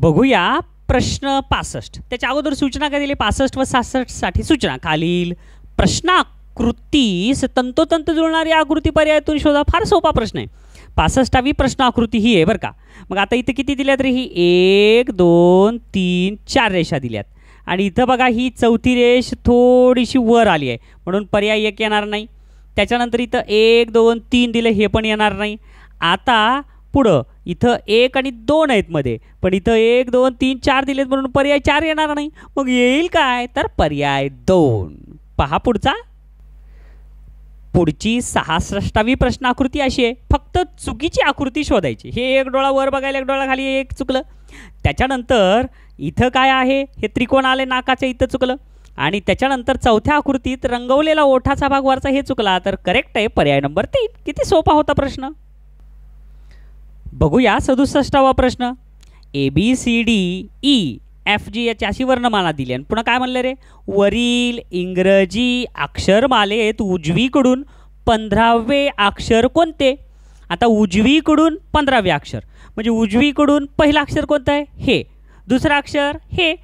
Speaker 1: बघूया प्रश्न पासष्ट त्याच्या अगोदर सूचना काय दिली पासष्ट व साठी सूचना खालील प्रश्नाकृतीस तंतोतंत जुळणारी आकृती पर्यायातून शोधा फार सोपा प्रश्न आहे पासष्टावी आकृती ही आहे बरं का मग आता इथं किती दिल्या तरी ही एक दोन तीन चार रेषा दिल्यात आणि इथं बघा ही चौथी रेष थोडीशी वर आली आहे म्हणून पर्याय एक येणार नाही त्याच्यानंतर इथं एक दोन तीन दिले हे पण येणार नाही आता पुढं इथं एक आणि दोन आहेत मध्ये पण इथं एक दोन तीन चार दिलेत म्हणून पर्याय चार येणार नाही मग येईल काय तर पर्याय दोन पहा पुढचा पुढची सहासष्टावी प्रश्न आकृती अशी आहे फक्त चुकीची आकृती शोधायची हे एक डोळा वर बघायला एक डोळा खाली एक चुकलं त्याच्यानंतर इथं काय आहे हे त्रिकोण आले नाकाचं इथं चुकलं आणि त्याच्यानंतर चौथ्या आकृतीत रंगवलेला ओठाचा भाग वरचा हे चुकला तर करेक्ट आहे पर्याय नंबर तीन किती सोपा होता प्रश्न बघूया सदुसष्टावा प्रश्न A B C D E F G याची अशी वर्णमाला दिली आणि पुन्हा काय म्हणलं रे वरील इंग्रजी अक्षरमालेत उजवीकडून पंधरावे अक्षर कोणते आता उजवीकडून पंधरावे अक्षर म्हणजे उजवीकडून पहिलं अक्षर कोणतं आहे हे दुसरं अक्षर हे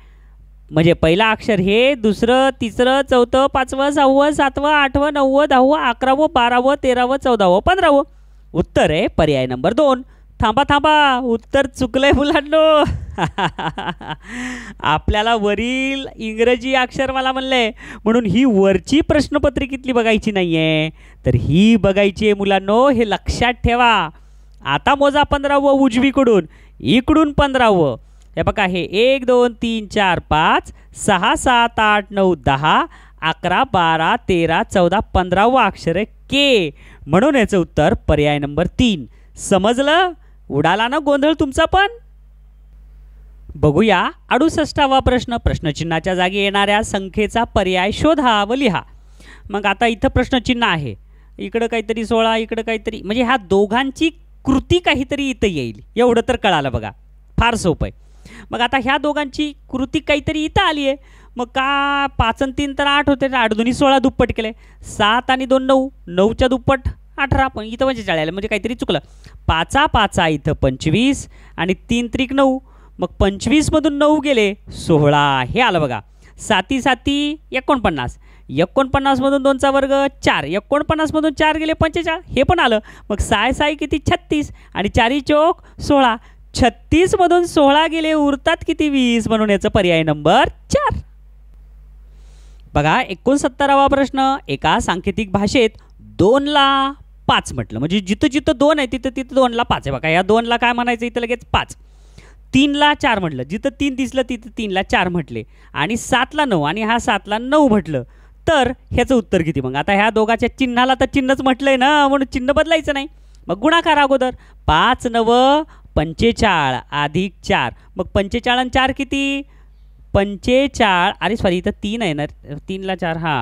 Speaker 1: म्हणजे पहिलं अक्षर हे दुसरं तिसरं चौथं पाचवं सहावं सातवं आठवं नववं दहावं अकरावं बारावं तेरावं चौदावं पंधरावं उत्तर आहे पर्याय नंबर दोन थांबा थांबा उत्तर चुकलंय मुलांनो आपल्याला वरील इंग्रजी अक्षर मला म्हणलं म्हणून ही वरची प्रश्नपत्रिकेतली बघायची नाही आहे तर ही बघायची आहे मुलांनो हे लक्षात ठेवा आता मोजा पंधरावं उजवीकडून इकडून पंधरावं हे बघा हे एक दोन तीन चार पाच सहा सात आठ नऊ दहा अकरा बारा तेरा चौदा पंधरावं अक्षर के म्हणून याचं उत्तर पर्याय नंबर तीन समजलं उडाला ना गोंधळ तुमचा पण बघूया अडुसष्टावा प्रश्न प्रश्नचिन्हाच्या जागी येणाऱ्या संख्येचा पर्याय शोधा व लिहा मग आता इथं प्रश्नचिन्ह आहे इकडं काहीतरी सोळा इकडं काहीतरी म्हणजे ह्या दोघांची कृती काहीतरी इथं येईल एवढं तर कळालं बघा फार सोपं आहे मग आता ह्या दोघांची कृती काहीतरी इथं आली आहे मग का पाच आणि तीन तर आठ होते आठ दोन्ही सोळा दुप्पट केले सात आणि दोन नऊ नऊच्या दुप्पट अठरा पण इथं म्हणजे आलं म्हणजे काहीतरी चुकलं पाचा पाचा इथं पंचवीस आणि तीन त्रिक नऊ मग पंचवीसमधून नऊ गेले सोळा हे आलं बघा साती साती एकोणपन्नास एकोणपन्नासमधून दोनचा वर्ग चार एकोणपन्नासमधून चार गेले पंचेचाळ हे पण आलं मग साय साय किती छत्तीस आणि चारी चौक सोळा छत्तीस मधून सोळा गेले उरतात किती वीस म्हणून याचा पर्याय नंबर चार बघा एकोणसत्तरावा प्रश्न एका सांकेतिक भाषेत दोनला पाच म्हटलं म्हणजे जिथं जिथं दोन आहे तिथं तिथं दोनला पाच आहे बघा या दोनला काय म्हणायचं इथं लगेच पाच तीनला चार म्हटलं जिथं तीन दिसलं तिथं तीनला चार म्हटले आणि सातला नऊ आणि हा सातला नऊ म्हटलं तर ह्याचं उत्तर किती मग आता ह्या दोघाच्या चिन्हाला तर चिन्हच म्हटलंय ना म्हणून चिन्ह बदलायचं नाही मग गुणाकार अगोदर पाच नव पंचेचाळ अधिक चार मग पंचेचाळ आणि चार किती पंचेचाळ अरे सॉरी इथं तीन आहे ना तीनला चार हा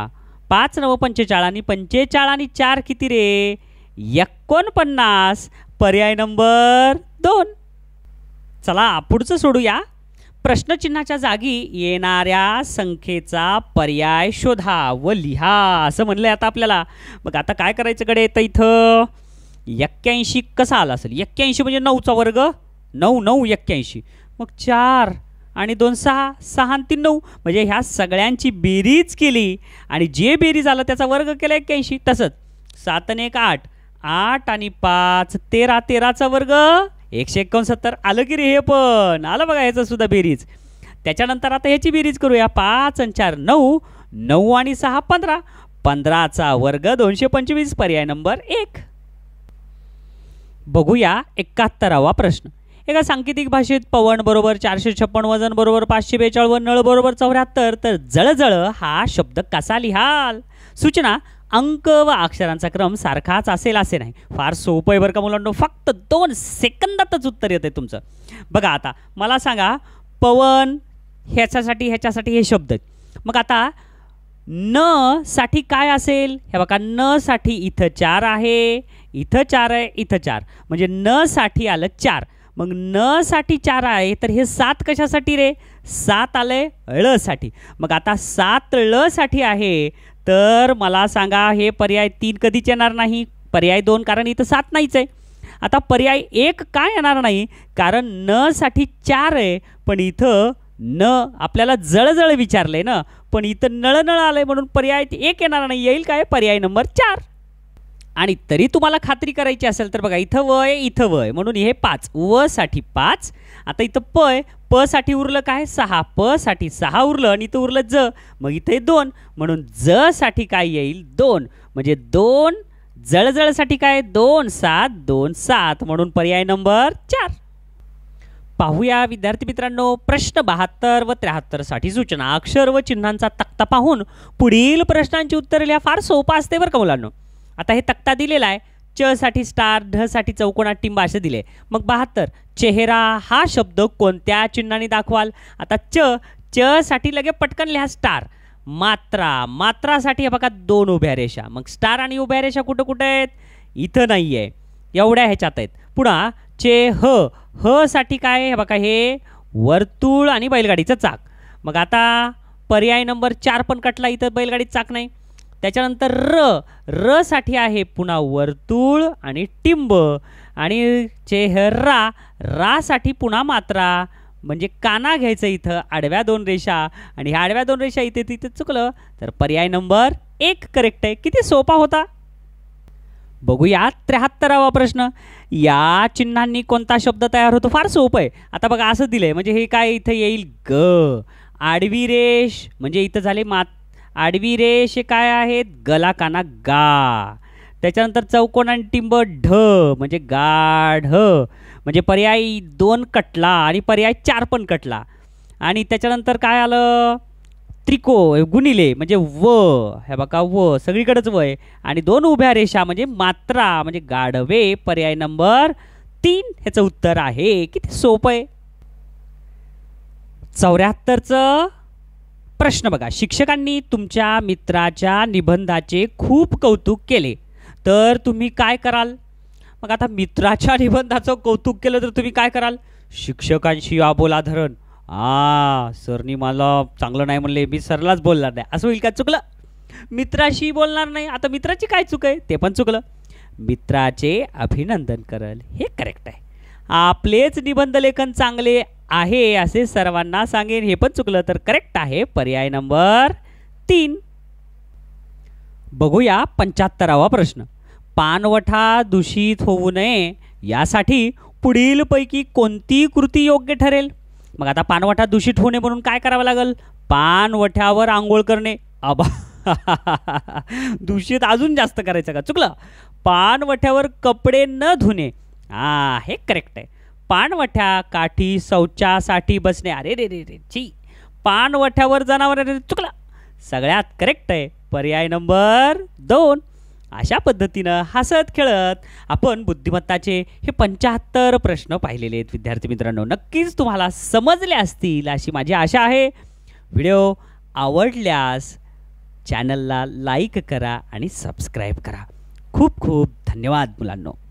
Speaker 1: पाच नव पंचेचाळ आणि पंचेचाळ आणि चार किती रे एकोणपन्नास पर्याय नंबर दोन चला पुढचं सोडूया प्रश्नचिन्हाच्या जागी येणाऱ्या संख्येचा पर्याय शोधा व लिहा असं म्हणलं आता आपल्याला मग आता काय करायचं कडे येतं इथं एक्क्याऐंशी कसा आला असेल एक्क्याऐंशी म्हणजे नऊचा वर्ग नऊ नऊ एक्क्याऐंशी मग चार आणि दोन सहा सहा आणि तीन नऊ म्हणजे ह्या सगळ्यांची बेरीज केली आणि जे बेरीज आलं त्याचा वर्ग केला एक्क्याऐंशी तसंच सात आणि एक आठ आठ आणि पाच तेरा तेराचा वर्ग एकशे एकोणसत्तर आलं की रे हे पण आलं बघा ह्याचं सुद्धा बेरीज त्याच्यानंतर आता ह्याची बेरीज करूया पाच आणि चार नऊ नऊ आणि सहा पंधरा पंधराचा वर्ग दोनशे पंचवीस पर्याय नंबर एक बघूया एकाहत्तरावा प्रश्न एका सांकेतिक भाषेत पवन बरोबर चारशे छप्पन वजन बरोबर पाचशे बेचाळ नळ बरोबर चौऱ्याहत्तर तर जळजळ हा शब्द कसा लिहाल सूचना अंक व अक्षरांचा क्रम सारखाच असेल असे नाही फार सोपं आहे बरं का मुलांनो फक्त दोन सेकंदातच उत्तर येते तुमचं बघा आता मला सांगा पवन ह्याच्यासाठी ह्याच्यासाठी हे शब्द मग आता न साठी काय असेल हे बघा न साठी इथं चार आहे इथं चार आहे इथं चार म्हणजे न साठी आलं चार मग न साठी चार आहे तर हे सात कशासाठी रे सात आलंय आहे ळ साठी मग आता सात ळ साठी आहे तर मला सांगा हे पर्याय तीन कधीच येणार नाही पर्याय दोन कारण इथं सात नाहीच आहे आता पर्याय एक का येणार नाही कारण न साठी चार आहे पण इथं न आपल्याला जळजळ विचारलंय ना पण इथं नळनळ आलं आहे म्हणून पर्याय एक येणार नाही येईल काय पर्याय नंबर चार आणि तरी तुम्हाला खात्री करायची असेल तर बघा इथं वय इथं वय म्हणून हे पाच व साठी पाच आता इथं पय प साठी उरलं काय सहा प साठी सहा उरलं आणि इथं उरलं ज मग इथे दोन म्हणून ज साठी काय येईल दोन म्हणजे दोन जळजळसाठी काय दोन सात दोन सात म्हणून पर्याय नंबर चार पाहूया विद्यार्थी मित्रांनो प्रश्न बहात्तर व साठी सूचना अक्षर व चिन्हांचा तक्ता पाहून पुढील प्रश्नांची उत्तरे लिहा फार सोपा असते बरं का मुलांना आता हे तक्ता दिलेला आहे च साठी स्टार ढ साठी चौकोनात टिंबा असे दिले मग बहात्तर चेहरा हा शब्द कोणत्या चिन्हाने दाखवाल आता च च साठी लगे पटकन लिहा स्टार मात्रा मात्रासाठी हे बघा दोन उभ्या रेषा मग स्टार आणि उभ्या रेषा कुठं कुठं आहेत इथं नाही आहे एवढ्या ह्याच्यात आहेत पुन्हा चे ह ह साठी काय हे बघा हे वर्तुळ आणि बैलगाडीचं चाक मग आता पर्याय नंबर चार पण कटला इथं बैलगाडीत चाक नाही त्याच्यानंतर र र साठी आहे पुन्हा वर्तुळ आणि टिंब आणि चेहरा साठी पुन्हा मात्रा म्हणजे काना घ्यायचं इथं आडव्या दोन रेषा आणि ह्या आडव्या दोन रेषा इथे तिथे चुकलं तर पर्याय नंबर एक करेक्ट आहे किती सोपा होता बघूया त्र्याहत्तरावा प्रश्न या चिन्हांनी कोणता शब्द तयार होतो फार सोपं आहे आता बघा असं दिलंय म्हणजे हे काय इथं येईल ग आडवी रेष म्हणजे इथं झाले मात आडवी रेषे काय आहेत गला काना गा त्याच्यानंतर चौकोन आणि टिंब ढ म्हणजे गाढ म्हणजे पर्याय दोन कटला आणि पर्याय चार पण कटला आणि त्याच्यानंतर काय आलं त्रिको गुणिले म्हणजे व हे बघा व सगळीकडेच व आहे आणि दोन उभ्या रेषा म्हणजे मात्रा म्हणजे गाढवे पर्याय नंबर तीन ह्याचं उत्तर आहे किती सोपं आहे चौऱ्याहत्तरचं प्रश्न बघा शिक्षकांनी तुमच्या मित्राच्या निबंधाचे खूप कौतुक केले तर तुम्ही काय कराल मग आता मित्राच्या निबंधाचं कौतुक केलं तर तुम्ही काय कराल शिक्षकांशी आबोला धरण आ सरनी मला चांगलं नाही म्हणले मी सरलाच बोलणार नाही असं होईल का चुकलं मित्राशी बोलणार नाही आता मित्राची काय चूक आहे ते पण चुकलं मित्राचे अभिनंदन करल हे करेक्ट आहे आपलेच निबंध लेखन चांगले आहे असे सर्वांना सांगेन हे पण चुकलं तर करेक्ट आहे पर्याय नंबर तीन बघूया पंच्याहत्तरावा प्रश्न पानवठा दूषित होऊ नये यासाठी पुढीलपैकी कोणती कृती योग्य ठरेल मग आता पानवठा दूषित होणे म्हणून काय करावं लागेल पानवठ्यावर आंघोळ करणे अबा दूषित अजून जास्त करायचं का चुकलं पानवठ्यावर कपडे न धुणे हा हे करेक्ट आहे पानवठ्या काठी शौचासाठी बसणे अरे रे रे रे ची पाणवठ्यावर जनावर रे चुकला सगळ्यात करेक्ट आहे पर्याय नंबर दोन अशा पद्धतीनं हसत खेळत आपण बुद्धिमत्ताचे हे पंच्याहत्तर प्रश्न पाहिलेले आहेत विद्यार्थी मित्रांनो नक्कीच तुम्हाला समजले असतील अशी माझी आशा आहे व्हिडिओ आवडल्यास चॅनलला लाईक करा आणि सबस्क्राईब करा खूप खूप धन्यवाद मुलांनो